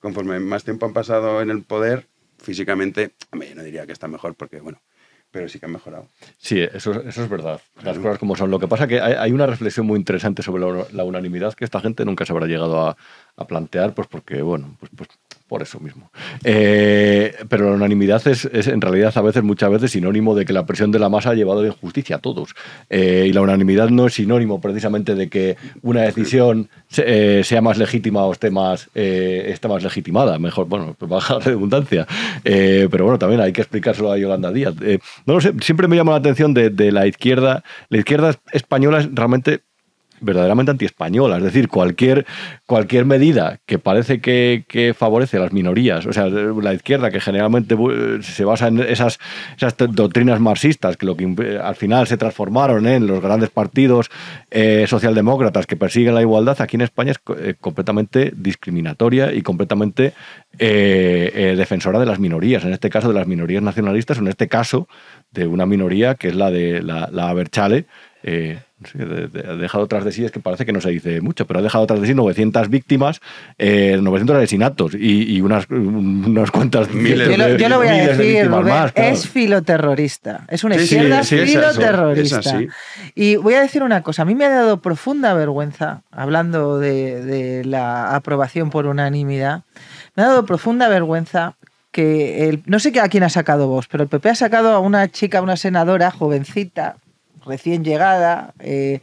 conforme más tiempo han pasado en el poder, físicamente, mí no diría que está mejor porque, bueno, pero sí que han mejorado. Sí, eso, eso es verdad. Las cosas como son. Lo que pasa es que hay, una reflexión muy interesante sobre la, unanimidad que esta gente nunca se habrá llegado a, a plantear, pues porque, bueno, pues, pues por eso mismo. Eh, pero la unanimidad es, en realidad a veces, muchas veces, sinónimo de que la presión de la masa ha llevado a la injusticia a todos. Eh, y la unanimidad no es sinónimo precisamente de que una decisión eh, sea más legítima o esté más, más legitimada. Mejor, bueno, pues baja la redundancia. pero bueno, también hay que explicárselo a Yolanda Díaz. no lo sé, siempre me llama la atención de, de la izquierda. La izquierda española es realmente verdaderamente antiespañola. Es decir, cualquier, cualquier medida que parece que, favorece a las minorías, o sea, la izquierda que generalmente se basa en esas, doctrinas marxistas que, lo que al final se transformaron en los grandes partidos eh, socialdemócratas que persiguen la igualdad, aquí en España es eh, completamente discriminatoria y completamente eh, defensora de las minorías, en este caso de las minorías nacionalistas, en este caso de una minoría que es la de la, la Aberchale ha dejado tras de sí, es que parece que no se dice mucho, pero ha dejado tras de sí 900 víctimas, 900 eh, asesinatos y, unas, unas, cuantas miles yo voy a decir, es filoterrorista, es una izquierda filoterrorista. y voy a decir una cosa, a mí me ha dado profunda vergüenza, hablando de, la aprobación por unanimidad, me ha dado profunda vergüenza que no sé a quién ha sacado vos, pero el PP ha sacado a una chica, una senadora jovencita, recién llegada, eh,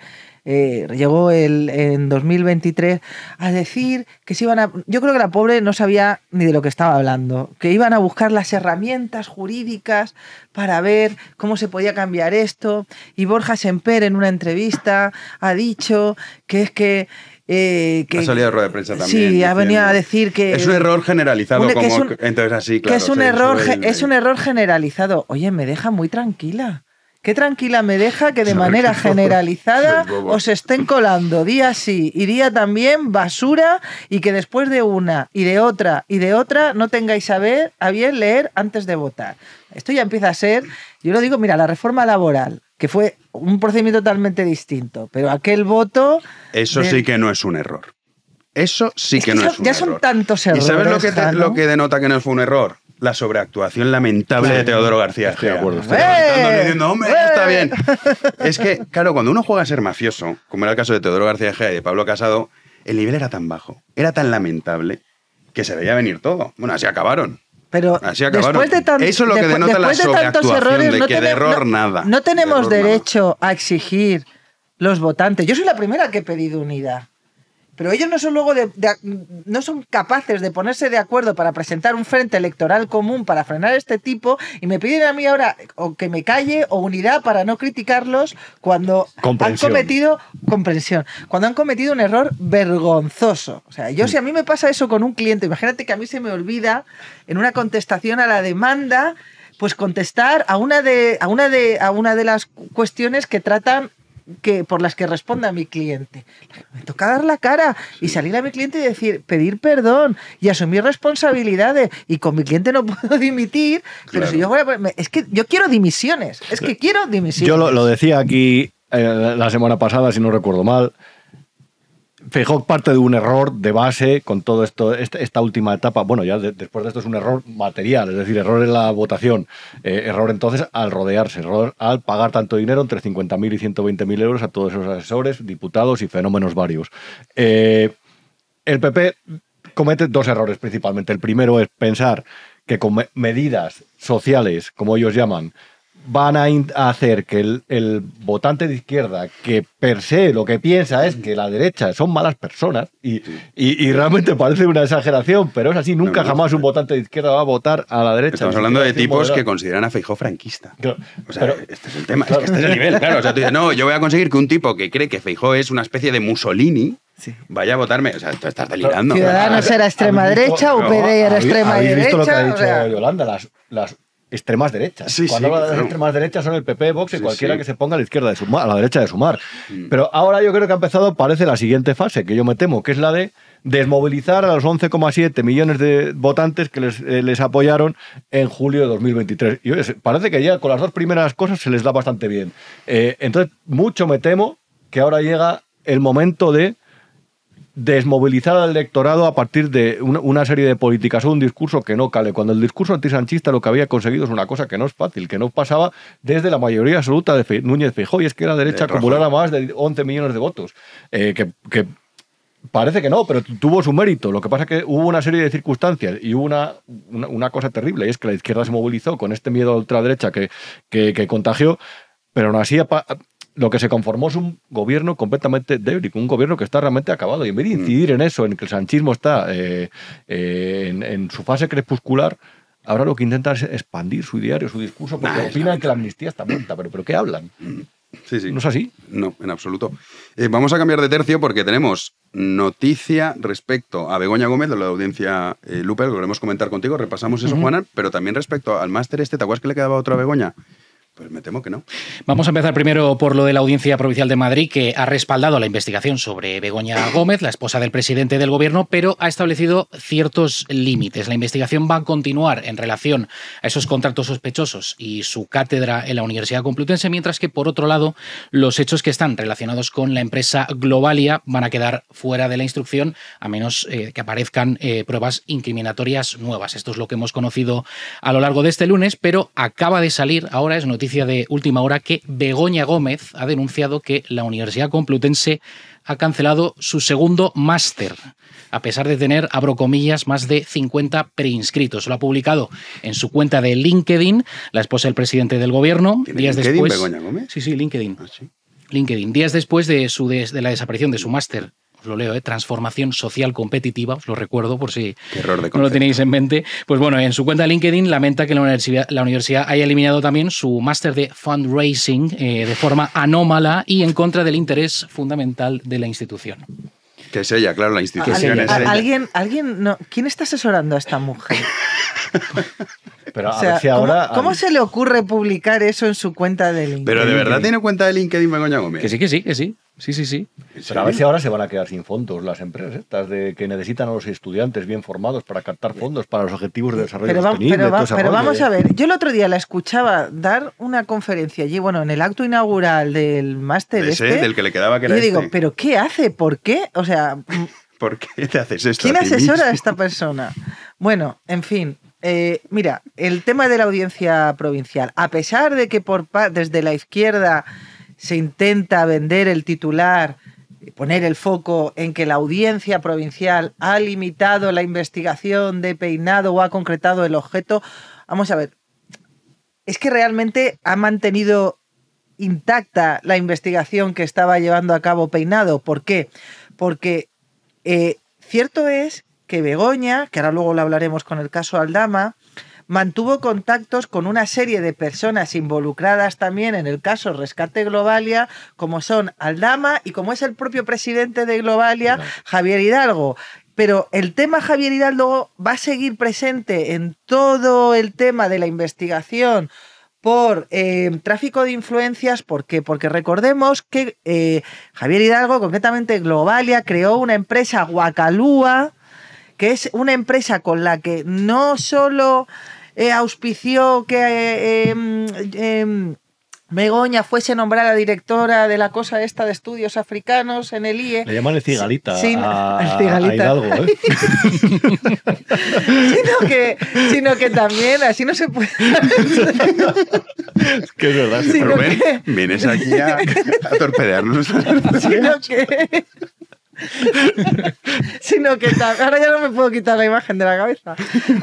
eh, llegó el, en 2023 a decir que se iban a... Yo creo que la pobre no sabía ni de lo que estaba hablando, que iban a buscar las herramientas jurídicas para ver cómo se podía cambiar esto. Y Borja Semper en una entrevista ha dicho que es que... Eh, ha salido de rueda de prensa también. Sí, ha venido a decir que... Es un error generalizado. como, entonces así, claro. Que es, un error, es un error generalizado. Oye, me deja muy tranquila. Qué tranquila me deja que de manera generalizada os estén colando día sí y día también basura y que después de una y de otra y de otra no tengáis a, ver, a bien leer antes de votar. Esto ya empieza a ser, yo lo digo, mira, la reforma laboral, que fue un procedimiento totalmente distinto, pero aquel voto... Eso sí que no es un error. Eso sí que, no es un error. Ya son tantos errores. ¿Y sabes lo que, lo que denota que no fue un error? la sobreactuación lamentable de Teodoro García Estoy de acuerdo. está bien. Es que, claro, cuando uno juega a ser mafioso, como era el caso de Teodoro García y de Pablo Casado, el nivel era tan bajo, era tan lamentable, que se veía venir todo. Bueno, así acabaron. Pero así después de, tan, Eso es lo que denota la errores, no tenemos, nada. No tenemos derecho a exigir los votantes. Yo soy la primera que he pedido unidad pero ellos no son luego de, no son capaces de ponerse de acuerdo para presentar un frente electoral común para frenar este tipo y me piden a mí ahora o que me calle o unidad para no criticarlos cuando han cometido comprensión cuando han cometido un error vergonzoso o sea yo mm. si a mí me pasa eso con un cliente imagínate que a mí se me olvida en una contestación a la demanda pues contestar a una de a una de a una de las cuestiones que tratan que, por las que responda mi cliente. Me toca dar la cara y salir a mi cliente y decir, pedir perdón y asumir responsabilidades. Y con mi cliente no puedo dimitir, pero si yo voy a, Es que yo quiero dimisiones, es que quiero dimisiones. Yo lo, decía aquí eh, la semana pasada, si no recuerdo mal. Feijóo parte de un error de base con todo esto, esta, última etapa. Bueno, ya después de esto es un error material, es decir, error en la votación, eh, error entonces al rodearse, error al pagar tanto dinero, entre 50.000 y 120.000 euros a todos esos asesores, diputados y fenómenos varios. Eh, el PP comete dos errores principalmente. El primero es pensar que con medidas sociales, como ellos llaman, van a hacer que el, votante de izquierda, que per se lo que piensa es que la derecha son malas personas, y, realmente parece una exageración, pero es así, nunca jamás un votante de izquierda va a votar a la derecha. Estamos hablando de tipos que consideran a Feijó franquista. este es el tema, este es el nivel, claro. O sea, tú dices, no, yo voy a conseguir que un tipo que cree que Feijó es una especie de Mussolini, Vaya a votarme. O sea, tú estás delirando. Ciudadanos era extrema derecha, UPD era extrema derecha. visto lo que ha dicho Yolanda? las extremas derechas. Cuando de extremas derechas son el PP, Vox y cualquiera que se ponga a la izquierda de sumar, a la derecha de sumar. Mm. Pero ahora yo creo que ha empezado, parece, la siguiente fase, que yo me temo, que es la de desmovilizar a los 11,7 millones de votantes que les, eh, apoyaron en julio de 2023. Y parece que ya con las dos primeras cosas se les da bastante bien. Eh, entonces, mucho me temo que ahora llega el momento de desmovilizar al electorado a partir de una serie de políticas o un discurso que no cale. Cuando el discurso antisanchista lo que había conseguido es una cosa que no es fácil, que no pasaba desde la mayoría absoluta de Núñez Feijóo, y es que la derecha acumulara más de 11 millones de votos, eh, que, Parece que no, pero tuvo su mérito. Lo que pasa es que hubo una serie de circunstancias y una, una, cosa terrible, y es que la izquierda se movilizó con este miedo a la ultraderecha que, que, contagió, pero aún así lo que se conformó es un gobierno completamente débil, un gobierno que está realmente acabado. Y en vez de incidir en eso, en que el sanchismo está eh, eh, en, su fase crepuscular, ahora lo que intenta es expandir su diario, su discurso, porque opinan que la amnistía está muerta. ¿Pero, pero qué hablan? Mm. Sí, sí. ¿No es así? No, en absoluto. Eh, vamos a cambiar de tercio porque tenemos noticia respecto a Begoña Gómez, de la audiencia Luper, lo queremos comentar contigo, repasamos eso, Juana, pero también respecto al máster este, ¿te acuerdas que le quedaba otra Begoña? Pues me temo que no. Vamos a empezar primero por lo de la Audiencia Provincial de Madrid, que ha respaldado la investigación sobre Begoña Gómez, la esposa del presidente del gobierno, pero ha establecido ciertos límites. La investigación va a continuar en relación a esos contratos sospechosos y su cátedra en la Universidad Complutense, mientras que, por otro lado, los hechos que están relacionados con la empresa Globalia van a quedar fuera de la instrucción, a menos eh, que aparezcan eh, pruebas incriminatorias nuevas. Esto es lo que hemos conocido a lo largo de este lunes, pero acaba de salir, ahora es noticia noticia de última hora que Begoña Gómez ha denunciado que la Universidad Complutense ha cancelado su segundo máster, a pesar de tener, abro comillas, más de 50 preinscritos. Lo ha publicado en su cuenta de LinkedIn, la esposa del presidente del gobierno. días LinkedIn, después, Sí, ah, sí, LinkedIn. Días después de la desaparición de su máster lo leo, ¿eh? transformación social competitiva, os lo recuerdo por si no lo tenéis en mente. Pues bueno, en su cuenta de LinkedIn lamenta que la universidad, la universidad haya eliminado también su máster de fundraising eh, de forma anómala y en contra del interés fundamental de la institución. Que es ella, claro, la ah, institución es ¿Alguien, alguien no, ¿Quién está asesorando a esta mujer? Pero ahora. ¿cómo, se le ocurre publicar eso en su cuenta de LinkedIn? Pero de verdad tiene cuenta de LinkedIn Magoña Gómez. Que sí, que sí, que sí. Sí, sí, sí. Pero a veces ahora se van a quedar sin fondos las empresas estas de que necesitan a los estudiantes bien formados para captar fondos para los objetivos de desarrollo pero, sostenible. Pero, pero vamos ¿eh? a ver, yo el otro día la escuchaba dar una conferencia allí, bueno, en el acto inaugural del máster de este, del que le quedaba que era yo digo, este. pero ¿qué hace? ¿Por qué? O sea, ¿por qué te haces esto? ¿Quién asesora a esta persona? Bueno, en fin, eh, mira, el tema de la audiencia provincial, a pesar de que por desde la izquierda se intenta vender el titular, poner el foco en que la audiencia provincial ha limitado la investigación de peinado o ha concretado el objeto, vamos a ver, es que realmente ha mantenido intacta la investigación que estaba llevando a cabo peinado. ¿Por qué? Porque eh, cierto es que Begoña, que ahora luego lo hablaremos con el caso Aldama, mantuvo contactos con una serie de personas involucradas también en el caso Rescate Globalia, como son Aldama y como es el propio presidente de Globalia, Javier Hidalgo. Pero el tema Javier Hidalgo va a seguir presente en todo el tema de la investigación por eh, tráfico de influencias. ¿Por qué? Porque recordemos que eh, Javier Hidalgo, concretamente Globalia, creó una empresa Guacalúa, que es una empresa con la que no solo eh, auspició que eh, em, em, Begoña fuese nombrada directora de la cosa esta de estudios africanos en el IE. Le llaman el cigalita. Sí. el cigalita. A Hidalgo, ¿eh? sino, que, sino, que, también, así no se puede. es que es verdad, Rubén, vienes aquí a, a torpedearnos. sino que sino que ahora ya no me puedo quitar la imagen de la cabeza,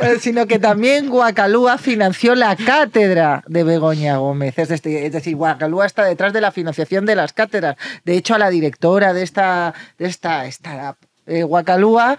eh, sino que también Guacalúa financió la cátedra de Begoña Gómez. Es decir, Guacalúa está detrás de la financiación de las cátedras. De hecho, a la directora de esta, de esta, startup, eh, Guacalúa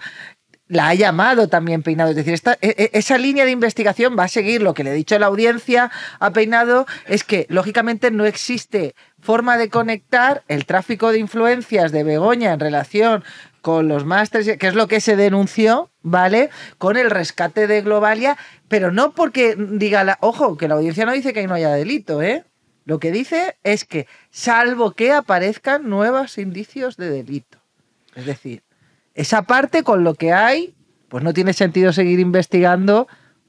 la ha llamado también Peinado. Es decir, esta, e, e, esa línea de investigación va a seguir. Lo que le he dicho la audiencia a Peinado es que, lógicamente, no existe forma de conectar el tráfico de influencias de Begoña en relación con los másteres, que es lo que se denunció, ¿vale? Con el rescate de Globalia, pero no porque diga, la, ojo, que la audiencia no dice que ahí no haya delito, ¿eh? Lo que dice es que, salvo que aparezcan nuevos indicios de delito. Es decir, esa parte con lo que hay, pues no tiene sentido seguir investigando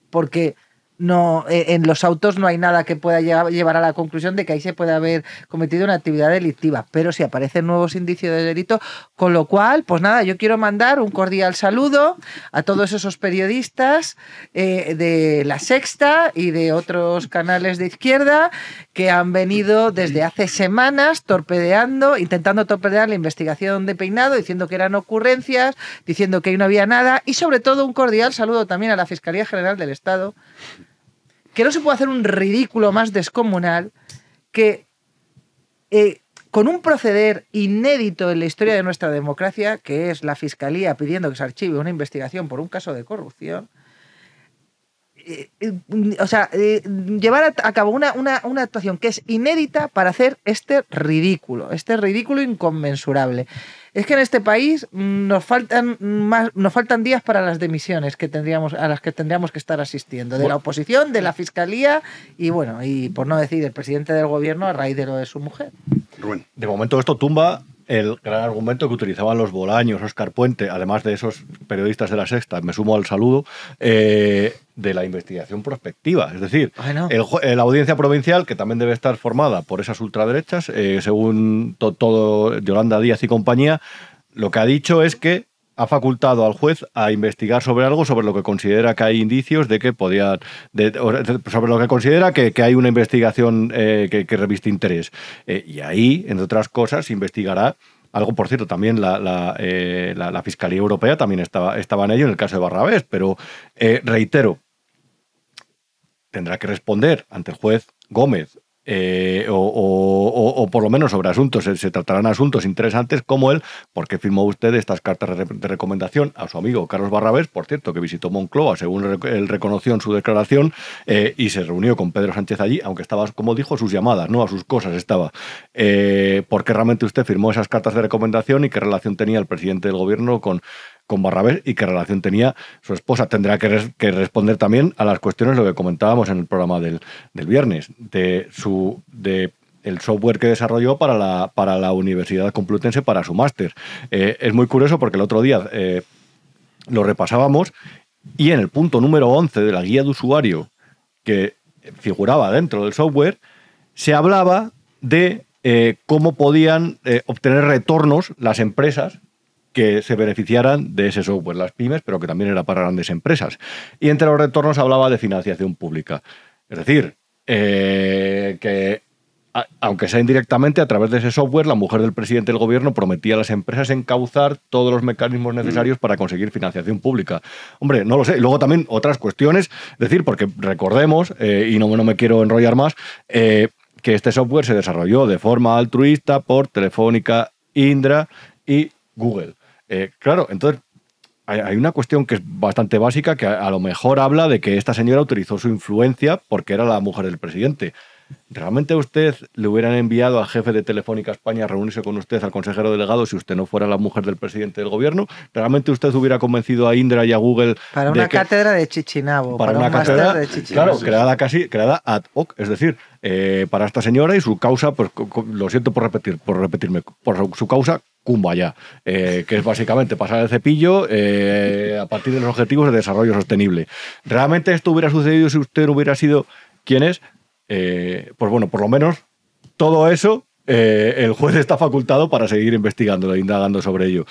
porque no, eh, en los autos no hay nada que pueda llevar a la conclusión de que ahí se puede haber cometido una actividad delictiva, pero si aparecen nuevos indicios de delito, con lo cual, pues nada, yo quiero mandar un cordial saludo a todos esos periodistas eh, de La Sexta y de otros canales de izquierda que han venido desde hace semanas torpedeando, intentando torpedear la investigación de Peinado, diciendo que eran ocurrencias, diciendo que no había nada, y sobre todo un cordial saludo también a la Fiscalía General del Estado que no se puede hacer un ridículo más descomunal que eh, con un proceder inédito en la historia de nuestra democracia, que es la Fiscalía pidiendo que se archive una investigación por un caso de corrupción, eh, eh, o sea, llevar a, cabo una, una actuación que es inédita para hacer este ridículo, este ridículo inconmensurable. Es que en este país nos faltan más, nos faltan días para las demisiones que tendríamos, a las que tendríamos que estar asistiendo, de la oposición, de la fiscalía y bueno, y por no decir el presidente del gobierno a raíz de lo de su mujer. De momento esto tumba el gran argumento que utilizaban los Bolaños, Oscar Puente, además de esos periodistas de la sexta, me sumo al saludo, eh, de la investigación prospectiva. Es decir, la audiencia provincial, que también debe estar formada por esas ultraderechas, eh, según todo Yolanda Díaz y compañía, lo que ha dicho es que ha facultado al juez a investigar sobre algo sobre lo que considera que hay indicios de que podía, sobre lo que considera que, hay una investigación eh, que, reviste interés. Eh, y ahí, entre otras cosas, investigará algo, por cierto, también eh, la, la, Fiscalía Europea también estaba, estaba, en ello en el caso de Barrabés, pero reitero, tendrá que responder ante el juez Gómez eh, o, por lo menos sobre asuntos, se, tratarán asuntos interesantes como él, por qué firmó usted estas cartas de, recomendación a su amigo Carlos Barrabés, por cierto, que visitó Moncloa, según él reconoció en su declaración, eh, y se reunió con Pedro Sánchez allí, aunque estaba, como dijo, a sus llamadas, no a sus cosas estaba. Eh, ¿Por qué realmente usted firmó esas cartas de recomendación y qué relación tenía el presidente del gobierno con con Barrabés y qué relación tenía su esposa. Tendrá que, responder también a las cuestiones, lo que comentábamos en el programa del, viernes, de su... De, el software que desarrolló para la, para la Universidad Complutense para su máster. Eh, es muy curioso porque el otro día eh, lo repasábamos y en el punto número 11 de la guía de usuario que figuraba dentro del software, se hablaba de eh, cómo podían obtener retornos las empresas que se beneficiaran de ese software, las pymes, pero que también era para grandes empresas. Y entre los retornos hablaba de financiación pública. Es decir, eh, que aunque sea indirectamente, a través de ese software, la mujer del presidente del gobierno prometía a las empresas encauzar todos los mecanismos mm. necesarios para conseguir financiación pública. Hombre, no lo sé. Luego también otras cuestiones, es decir, porque recordemos, eh, y no, no, me quiero enrollar más, eh, que este software se desarrolló de forma altruista por Telefónica, Indra y Google. Eh, claro, entonces hay, una cuestión que es bastante básica, que a, lo mejor habla de que esta señora utilizó su influencia porque era la mujer del presidente. ¿Realmente usted le hubieran enviado al jefe de Telefónica España a reunirse con usted, al consejero delegado, si usted no fuera la mujer del presidente del gobierno? ¿Realmente usted hubiera convencido a Indra y a Google? Para una cátedra de Chichinabo. Para, una cátedra de Chichinabo. Claro, creada casi, creada ad hoc, es decir, eh, para esta señora y su causa, pues, lo siento por repetir, por repetirme, por su causa cumba ya, eh, que es básicamente pasar el cepillo eh, a partir de los objetivos de desarrollo sostenible. ¿Realmente esto hubiera sucedido si usted hubiera sido quien es? Eh, pues bueno, por lo menos todo eso el juez está facultado para seguir e indagando sobre ello.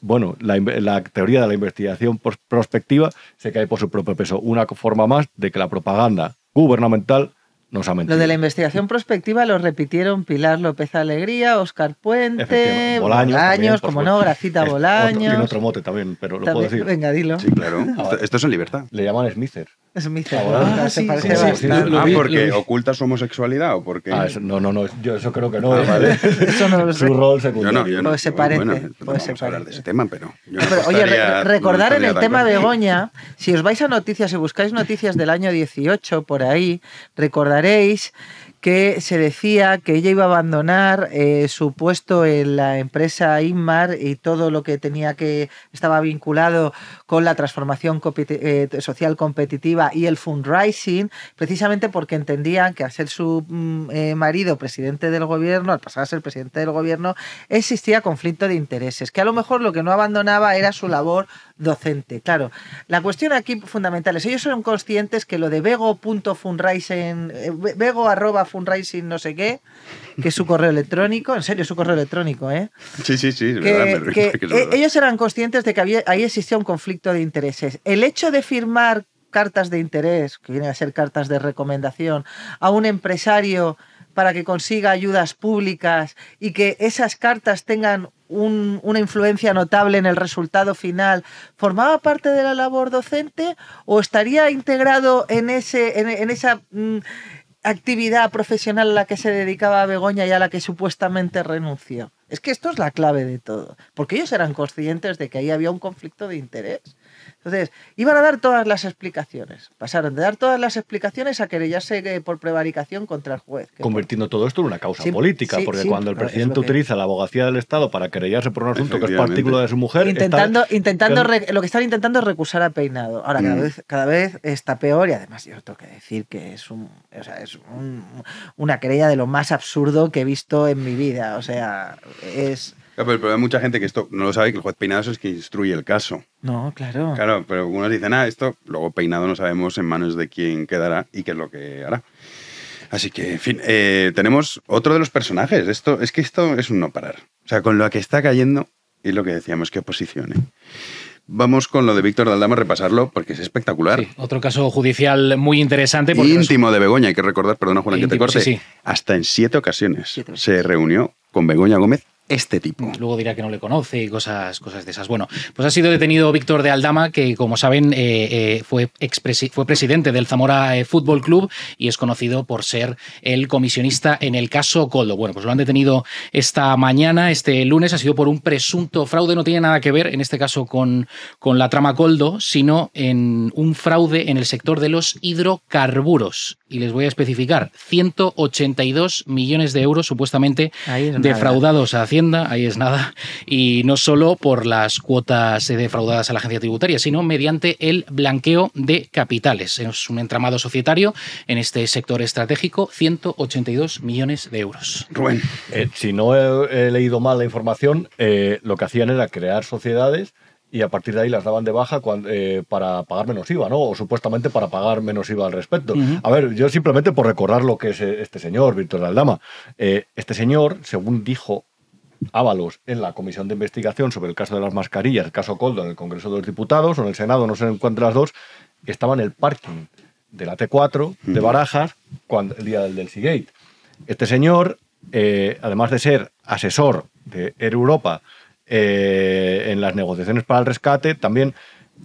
bueno, la, la, teoría de la investigación prospectiva se cae por su propio peso. Una forma más de que la propaganda gubernamental lo de la investigación prospectiva lo repitieron Pilar López Alegría, Oscar Puente, Bolaños, como no, Gracita Bolaños. Tiene otro mote también, pero lo puedo decir. Venga, dilo. Sí, claro. Esto es en libertad. Le llaman Smithers. Es mi ah, ah se parece ah, porque oculta su homosexualidad o porque. Ah, no, no, no, yo eso creo que no. Ah, ¿eh? Su rol se no, pues se parece. Bueno, pues se hablar de ese tema, pero. oye, recordar en el tema Begoña, si os vais a noticias, si buscáis noticias del año 18 por ahí, recordaréis que se decía que ella iba a abandonar eh, su puesto en la empresa Inmar y todo lo que tenía que estaba vinculado con la transformación eh, social competitiva y el fundraising, precisamente porque entendían que al ser su mm, eh, marido presidente del gobierno, al pasar a ser presidente del gobierno, existía conflicto de intereses, que a lo mejor lo que no abandonaba era su labor docente. Claro, la cuestión aquí fundamental es, ellos eran conscientes que lo de vego.fundraising, eh, vego.fundraising no sé qué, que es su correo electrónico, en serio, su correo electrónico, ¿eh? Sí, sí, sí, e, ellos eran conscientes de que había, ahí existía un conflicto de intereses. El hecho de firmar cartas de interés, que vienen a ser cartas de recomendación, a un empresario para que consiga ayudas públicas y que esas cartas tengan una influencia notable en el resultado final, ¿formaba parte de la labor docente o estaría integrado en, esa mm, actividad profesional a la que se dedicaba Begoña y a la que supuestamente renunció? Es que esto es la clave de todo, porque ellos eran conscientes de que ahí había un conflicto de interés entonces, iban a dar todas las explicaciones. Pasaron de dar todas las explicaciones a querellarse eh, por prevaricación contra el juez. Convirtiendo todo esto en una causa política, porque cuando el ah, presidente utiliza la abogacía del Estado para querellarse por un asunto que es partícula de su mujer... Intentando, está... intentando lo que están intentando es recusar a Peinado. Ahora, cada, mm. vez, cada vez está peor y además yo tengo que decir que es, un, o sea, es una querella de lo más absurdo que he visto en mi vida. O sea, es Ah, pero hay mucha gente que esto no lo sabe, que el juez peinado es el que instruye el caso. No, claro. Claro, pero algunos dicen, ah, esto, luego peinado no sabemos en manos de quién quedará y qué es lo que hará. Así que, en fin, eh, tenemos otro de los personajes. Esto, es que esto es un no parar. O sea, con lo que está cayendo y lo que decíamos, que oposición. Vamos con lo de Víctor Daldama, repasarlo, porque es espectacular. Sí, otro caso judicial muy interesante. Íntimo de Begoña, hay que recordar, perdona Juan, que te corte. Sí, Hasta en siete ocasiones se reunió con Begoña Gómez este tipo. Luego dirá que no le conoce y cosas, cosas de esas. Bueno, pues ha sido detenido Víctor de Aldama, que como saben eh, eh, fue, fue presidente del Zamora eh, Fútbol Club y es conocido por ser el comisionista en el caso Coldo. Bueno, pues lo han detenido esta mañana, este lunes, ha sido por un presunto fraude, no tiene nada que ver en este caso con, con la trama Coldo, sino en un fraude en el sector de los hidrocarburos. Y les voy a especificar, 182 millones de euros supuestamente defraudados a ahí es nada, y no solo por las cuotas eh, defraudadas a la agencia tributaria, sino mediante el blanqueo de capitales. Es un entramado societario en este sector estratégico, 182 millones de euros. Rubén. Eh, si no he, leído mal la información, eh, lo que hacían era crear sociedades y a partir de ahí las daban de baja para pagar menos IVA, ¿no? O supuestamente para pagar menos IVA al respecto. A ver, yo simplemente por recordar lo que es este señor, Víctor Aldama. este señor, según dijo Ábalos en la comisión de investigación sobre el caso de las mascarillas, el caso Coldo en el Congreso de los Diputados o en el Senado, no sé en de las dos, estaba en el parking de la T4 de Barajas cuando, el día del seagate Este señor, eh, además de ser asesor de Europa eh, en las negociaciones para el rescate, también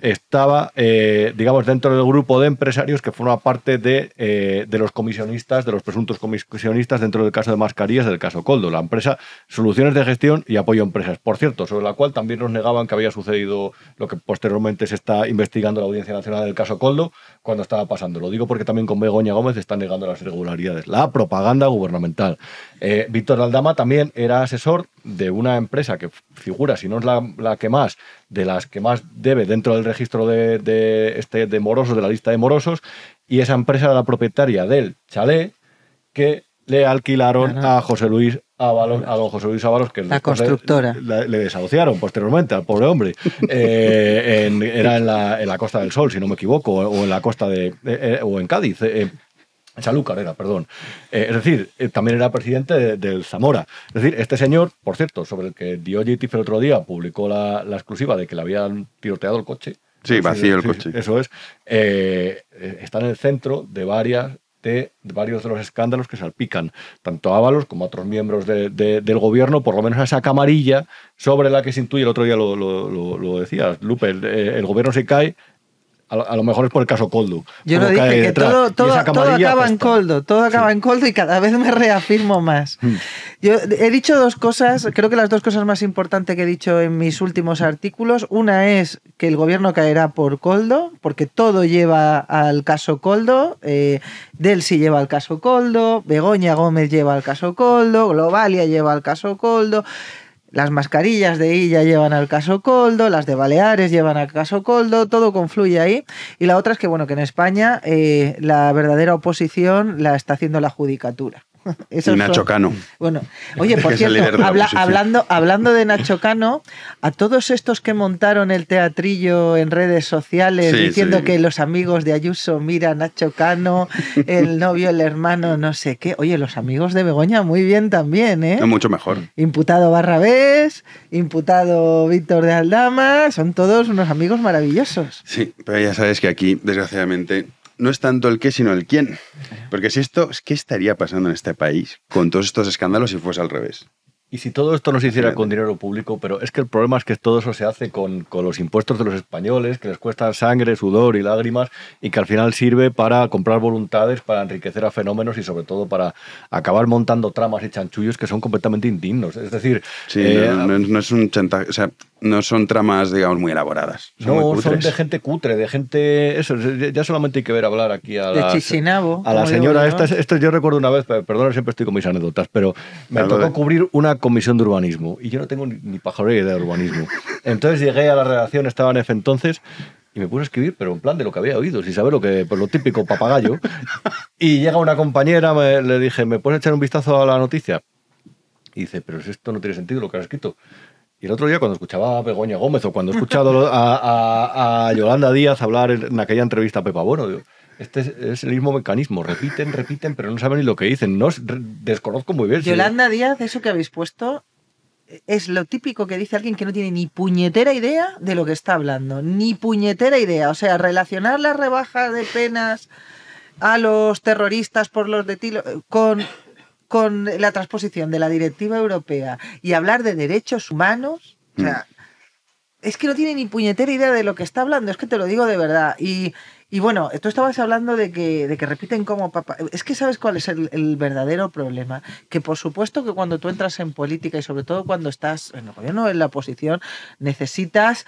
estaba, eh, digamos, dentro del grupo de empresarios que forma parte eh, de, los comisionistas, de los presuntos comisionistas dentro del caso de mascarillas, del caso Coldo, la empresa Soluciones de Gestión y Apoyo a Empresas, por cierto, sobre la cual también nos negaban que había sucedido lo que posteriormente se está investigando la Audiencia Nacional del caso Coldo cuando estaba pasando. Lo digo porque también con Begoña Gómez están negando las irregularidades. La propaganda gubernamental. Eh, Víctor Aldama también era asesor de una empresa que figura, si no es la, la que más, de las que más debe dentro de el registro de, este, de morosos, de la lista de morosos, y esa empresa era la propietaria del chalet que le alquilaron a José Luis Ábalos, a don José Luis Ábalos, que la constructora. Le, desahuciaron posteriormente al pobre hombre. Eh, en, era en la, Costa del Sol, si no me equivoco, o en la costa de. Eh, eh, o en Cádiz. Chaluca era, perdón. Eh, es decir, eh, también era presidente del Zamora. Es decir, este señor, por cierto, sobre el que dio Tiffer el otro día, publicó la, exclusiva de que le habían tiroteado el coche. Sí, vacío el coche. Eso es. Eh, está en el centro de varias de varios de los escándalos que salpican tanto a Ábalos como a otros miembros del gobierno, por lo menos a esa camarilla sobre la que se intuye, el otro día lo, decías, Lupe, el, gobierno se cae, a lo, mejor es por el caso Coldo. Yo no dije, que todo, acaba pues en Coldo, todo acaba en Coldo y cada vez me reafirmo más. Hmm. Yo he dicho dos cosas, creo que las dos cosas más importantes que he dicho en mis últimos artículos. Una es que el gobierno caerá por Coldo, porque todo lleva al caso Coldo, eh, Delsi lleva al caso Coldo, Begoña Gómez lleva al caso Coldo, Globalia lleva al caso Coldo. Las mascarillas de ella llevan al caso Coldo, las de Baleares llevan al caso Coldo, todo confluye ahí. Y la otra es que, bueno, que en España eh, la verdadera oposición la está haciendo la judicatura. y Nacho Cano. Bueno, oye, por cierto, hablando, hablando de Nacho Cano, a todos estos que montaron el teatrillo en redes sociales diciendo que los amigos de Ayuso, mira, Nacho Cano, el novio, el hermano, no sé qué. Oye, los amigos de Begoña muy bien también, ¿eh? mucho mejor. Imputado Barrabés, imputado Víctor de Aldama, son todos unos amigos maravillosos. Sí, pero ya sabes que aquí, desgraciadamente, no es tanto el qué, sino el quién. Porque si esto, ¿qué estaría pasando en este país con todos estos escándalos si fuese al revés? Y si todo esto no se hiciera con dinero público, pero es que el problema es que todo eso se hace con, los impuestos de los españoles, que les cuesta sangre, sudor y lágrimas, y que al final sirve para comprar voluntades, para enriquecer a fenómenos y sobre todo para acabar montando tramas y chanchullos que son completamente indignos. Es decir... Sí, eh, no, es un chantaje no son tramas, digamos, muy elaboradas. no, son de gente cutre, de gente. Eso, ya solamente hay que ver hablar aquí a la. a la señora. Esta, yo recuerdo una vez, perdona, siempre estoy con mis anécdotas, pero me tocó eh. cubrir una comisión de urbanismo y yo no tengo ni, paja pajarera de urbanismo. Entonces llegué a la redacción, estaba en ese entonces, y me puse a escribir, pero en plan de lo que había oído, sin saber lo que, por pues lo típico papagayo. Y llega una compañera, le dije, ¿me puedes echar un vistazo a la noticia? Y dice, pero esto no tiene sentido lo que has escrito. Y el otro día, cuando escuchaba a Begoña Gómez o cuando he escuchado a, Yolanda Díaz hablar en aquella entrevista a Pepa Bueno, este es, el mismo mecanismo. Repiten, repiten, pero no saben ni lo que dicen. No desconozco muy bien. Yolanda Díaz, eso que habéis puesto es lo típico que dice alguien que no tiene ni puñetera idea de lo que está hablando. Ni puñetera idea. O sea, relacionar la rebaja de penas a los terroristas por los de tilo eh, con con la transposición de la directiva europea y hablar de derechos humanos, mm. es que no tiene ni puñetera idea de lo que está hablando, es que te lo digo de verdad. Y, bueno, tú estabas hablando de que, de que repiten como papá. Es que sabes cuál es el, el, verdadero problema. Que por supuesto que cuando tú entras en política y sobre todo cuando estás en el gobierno o en la oposición, necesitas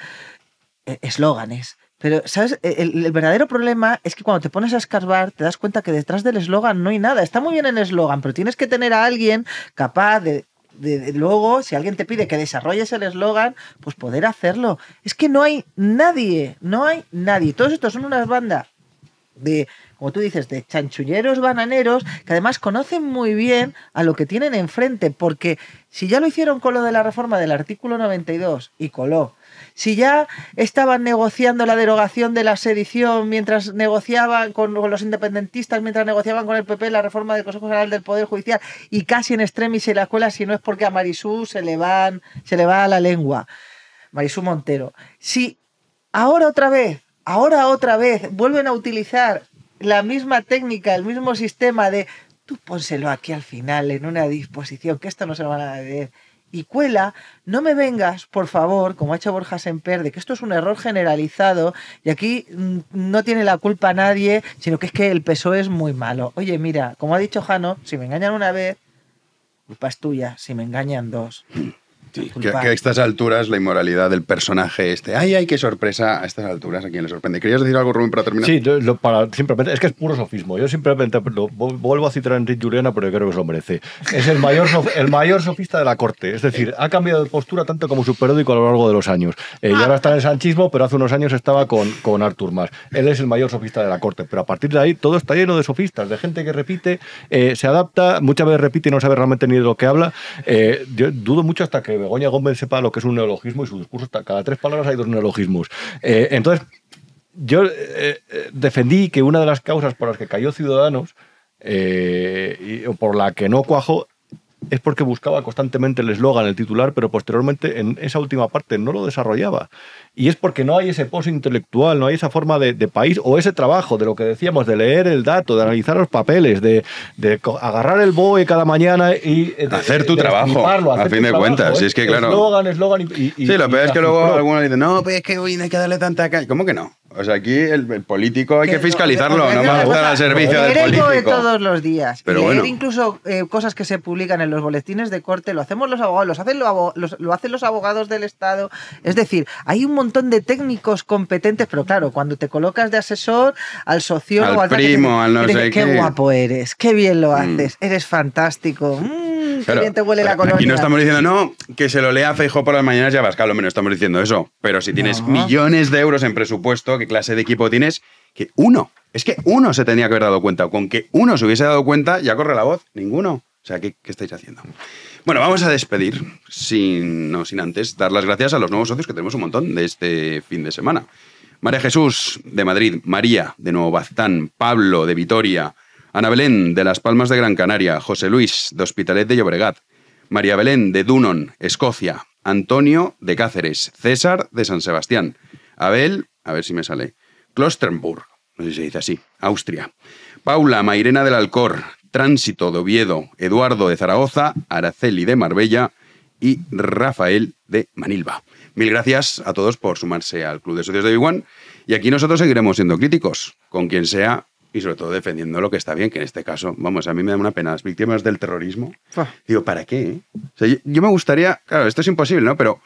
eh, eslóganes, pero, ¿sabes? E-, el, verdadero problema es que cuando te pones a escarbar, te das cuenta que detrás del eslogan no hay nada. Está muy bien el eslogan, pero tienes que tener a alguien capaz de, luego, si alguien te pide que desarrolles el eslogan, pues poder hacerlo. Es que no hay nadie, no hay nadie. Todos estos son unas bandas de, como tú dices, de chanchulleros bananeros, que además conocen muy bien a lo que tienen enfrente, porque si ya lo hicieron con lo de la reforma del artículo 92 y coló, si ya estaban negociando la derogación de la sedición mientras negociaban con, los independentistas, mientras negociaban con el PP la reforma del Consejo General del Poder Judicial y casi en extremis en la escuela, si no es porque a Marisú se le, se le va a la lengua. Marisú Montero. Si ahora otra vez, ahora otra vez vuelven a utilizar la misma técnica, el mismo sistema de tú pónselo aquí al final en una disposición, que esto no se lo van a ver y cuela, no me vengas, por favor, como ha hecho Borja Semper, de que esto es un error generalizado y aquí mm, no tiene la culpa nadie, sino que es que el PSOE es muy malo. Oye, mira, como ha dicho Jano, si me engañan una vez, culpa es tuya, si me engañan dos, que, a estas alturas la inmoralidad del personaje este. ¡Ay, ay, qué sorpresa! A estas alturas, ¿a quien le sorprende? ¿Querías decir algo, Rubén, para terminar? Sí, para, simplemente, es que es puro sofismo. Yo simplemente vuelvo a citar a Enrique Juliana, pero creo que se lo merece. Es el mayor, el mayor sofista de la corte. Es decir, ha cambiado de postura tanto como su periódico a lo largo de los años. Eh, y ahora está en el sanchismo, pero hace unos años estaba con, con Artur Mas. Él es el mayor sofista de la corte. Pero a partir de ahí todo está lleno de sofistas, de gente que repite, eh, se adapta, muchas veces repite y no sabe realmente ni de lo que habla. Eh, yo dudo mucho hasta que Begoña Gómez sepa lo que es un neologismo y su discurso está, cada tres palabras hay dos neologismos. Eh, entonces, yo eh, eh, defendí que una de las causas por las que cayó Ciudadanos o por la que no cuajó es porque buscaba constantemente el eslogan, el titular, pero posteriormente en esa última parte no lo desarrollaba. Y es porque no hay ese pozo intelectual, no hay esa forma de, país o ese trabajo de lo que decíamos, de leer el dato, de analizar los papeles, de, agarrar el BOE cada mañana y... Eh, hacer tu trabajo, a fin de cuentas. ¿eh? es que, claro. Eslogan, eslogan y, sí, lo peor es que luego algunos dicen, no, pues es que hoy no hay que darle tanta como ¿Cómo que no? O sea, aquí el, político hay que, fiscalizarlo, no va estar al servicio del político. de todos los días. Pero incluso cosas que se publican en los boletines de corte, lo hacemos los abogados, lo hacen, lo, los, lo hacen los abogados del Estado. Es decir, hay un montón de técnicos competentes, pero claro, cuando te colocas de asesor al sociólogo, al, al primo, al no sé qué. guapo eres, qué bien lo haces, eres fantástico. Y no estamos diciendo, no, que se lo lea Feijo por las mañanas ya vas, claro, menos estamos diciendo eso. Pero si tienes millones de euros en presupuesto, ¿qué clase de equipo tienes? Que uno, es que uno se tenía que haber dado cuenta. Con que uno se hubiese dado cuenta, ya corre la voz. Ninguno. O sea, ¿qué, estáis haciendo? Bueno, vamos a despedir, sin, no sin antes, dar las gracias a los nuevos socios que tenemos un montón de este fin de semana. María Jesús de Madrid, María de Nuevo Baztán, Pablo de Vitoria, Ana Belén, de Las Palmas de Gran Canaria, José Luis, de Hospitalet de Llobregat, María Belén, de Dunon, Escocia, Antonio, de Cáceres, César, de San Sebastián, Abel, a ver si me sale, Klosterburg, no sé si se dice así, Austria, Paula, Mairena del Alcor, Tránsito, de Oviedo, Eduardo, de Zaragoza, Araceli, de Marbella y Rafael, de Manilva. Mil gracias a todos por sumarse al Club de Socios de Big Y aquí nosotros seguiremos siendo críticos, con quien sea y sobre todo defendiendo lo que está bien, que en este caso, vamos, a mí me da una pena las víctimas del terrorismo. Ah. Digo, ¿para qué? yo, me gustaría, claro, esto es imposible, ¿no? Pero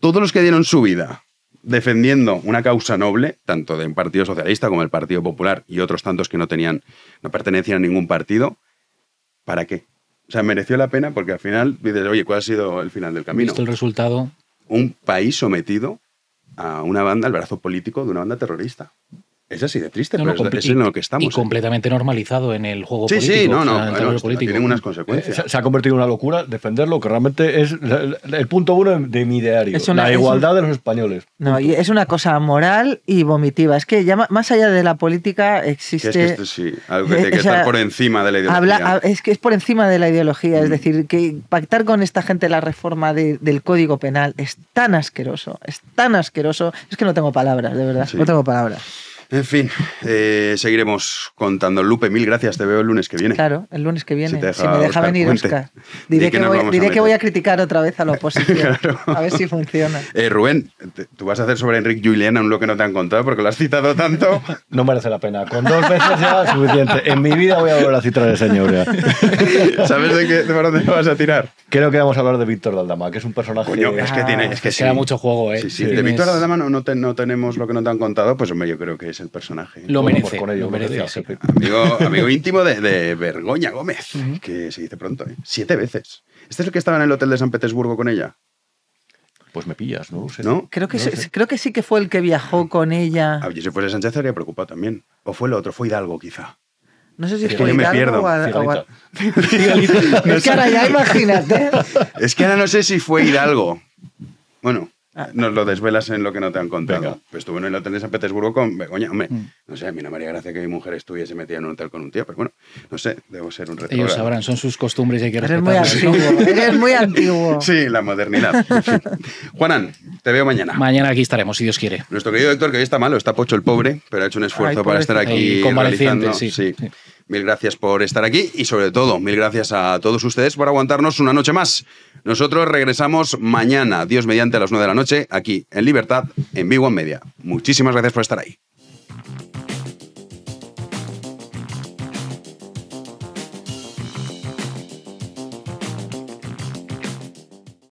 todos los que dieron su vida defendiendo una causa noble, tanto del Partido Socialista como del Partido Popular y otros tantos que no tenían, no pertenecían a ningún partido, ¿para qué? O sea, mereció la pena porque al final dices, oye, ¿cuál ha sido el final del camino? visto el resultado? Un país sometido a una banda, al brazo político de una banda terrorista. Es así de triste, pero es, en que estamos. Y ¿eh? completamente normalizado en el juego político. Sí, sí, no, no unas consecuencias. Eh, se, ha convertido en una locura defenderlo, que realmente es el, punto uno de mi diario, la igualdad de los españoles. No, y es una cosa moral y vomitiva. Es que ya más allá de la política existe... Es que sí, algo que eh, tiene estar por encima de la ideología. Ah, es que es por encima de la ideología, es mm. decir, que pactar con esta gente la reforma del Código Penal es tan asqueroso, es tan asqueroso, es que no tengo palabras, de verdad, no tengo palabras. En fin, eh, seguiremos contando. Lupe, mil gracias. Te veo el lunes que viene. Claro, el lunes que viene. Si, me deja venir, Oscar. Diré, que, voy, a criticar otra vez a la oposición. A ver si funciona. Eh, Rubén, tú vas a hacer sobre Enrique Juliana un lo que no te han contado porque lo has citado tanto. no merece la pena. Con dos veces ya es suficiente. En mi vida voy a volver a citar ese señor. ¿Sabes de, qué, de dónde vas a tirar? Creo que vamos a hablar de Víctor Daldama, que es un personaje. es que tiene. Ah, que mucho juego, ¿eh? De Víctor Daldama no, no tenemos lo que no te han contado, pues hombre, yo creo que es el personaje. Lo merece. amigo, íntimo de, de Vergoña Gómez, que se dice pronto, ¿eh? siete veces. ¿Este es el que estaba en el hotel de San Petersburgo con ella? Pues me pillas, no Creo, que sí, creo que sí que fue el que viajó con ella. A ah, si fuese Sánchez estaría preocupado también. O fue el otro, fue Hidalgo quizá. No sé si es que es que ahora ya imagínate. Es que ahora no sé si fue Hidalgo. Bueno, Ah, nos lo desvelas en lo que no te han contado. Pues estuve en el hotel de San Petersburgo con Begoña. Mm. no sé, a mí no me haría gracia que mi mujer estuviese metida en un hotel con un tío, pero pues bueno, no sé, debo ser un retrógrado. Ellos sabrán, son sus costumbres y hay que muy antiguo, Sí, la modernidad. Juanan, te veo mañana. Mañana aquí estaremos, si Dios quiere. Nuestro querido doctor que hoy está malo, está pocho el pobre, pero ha hecho un esfuerzo para estar aquí. Convaleciente, sí. Mil gracias por estar aquí y sobre todo, mil gracias a todos ustedes por aguantarnos una noche más. Nosotros regresamos mañana, Dios mediante a las 9 de la noche, aquí en Libertad, en Vivo en Media. Muchísimas gracias por estar ahí.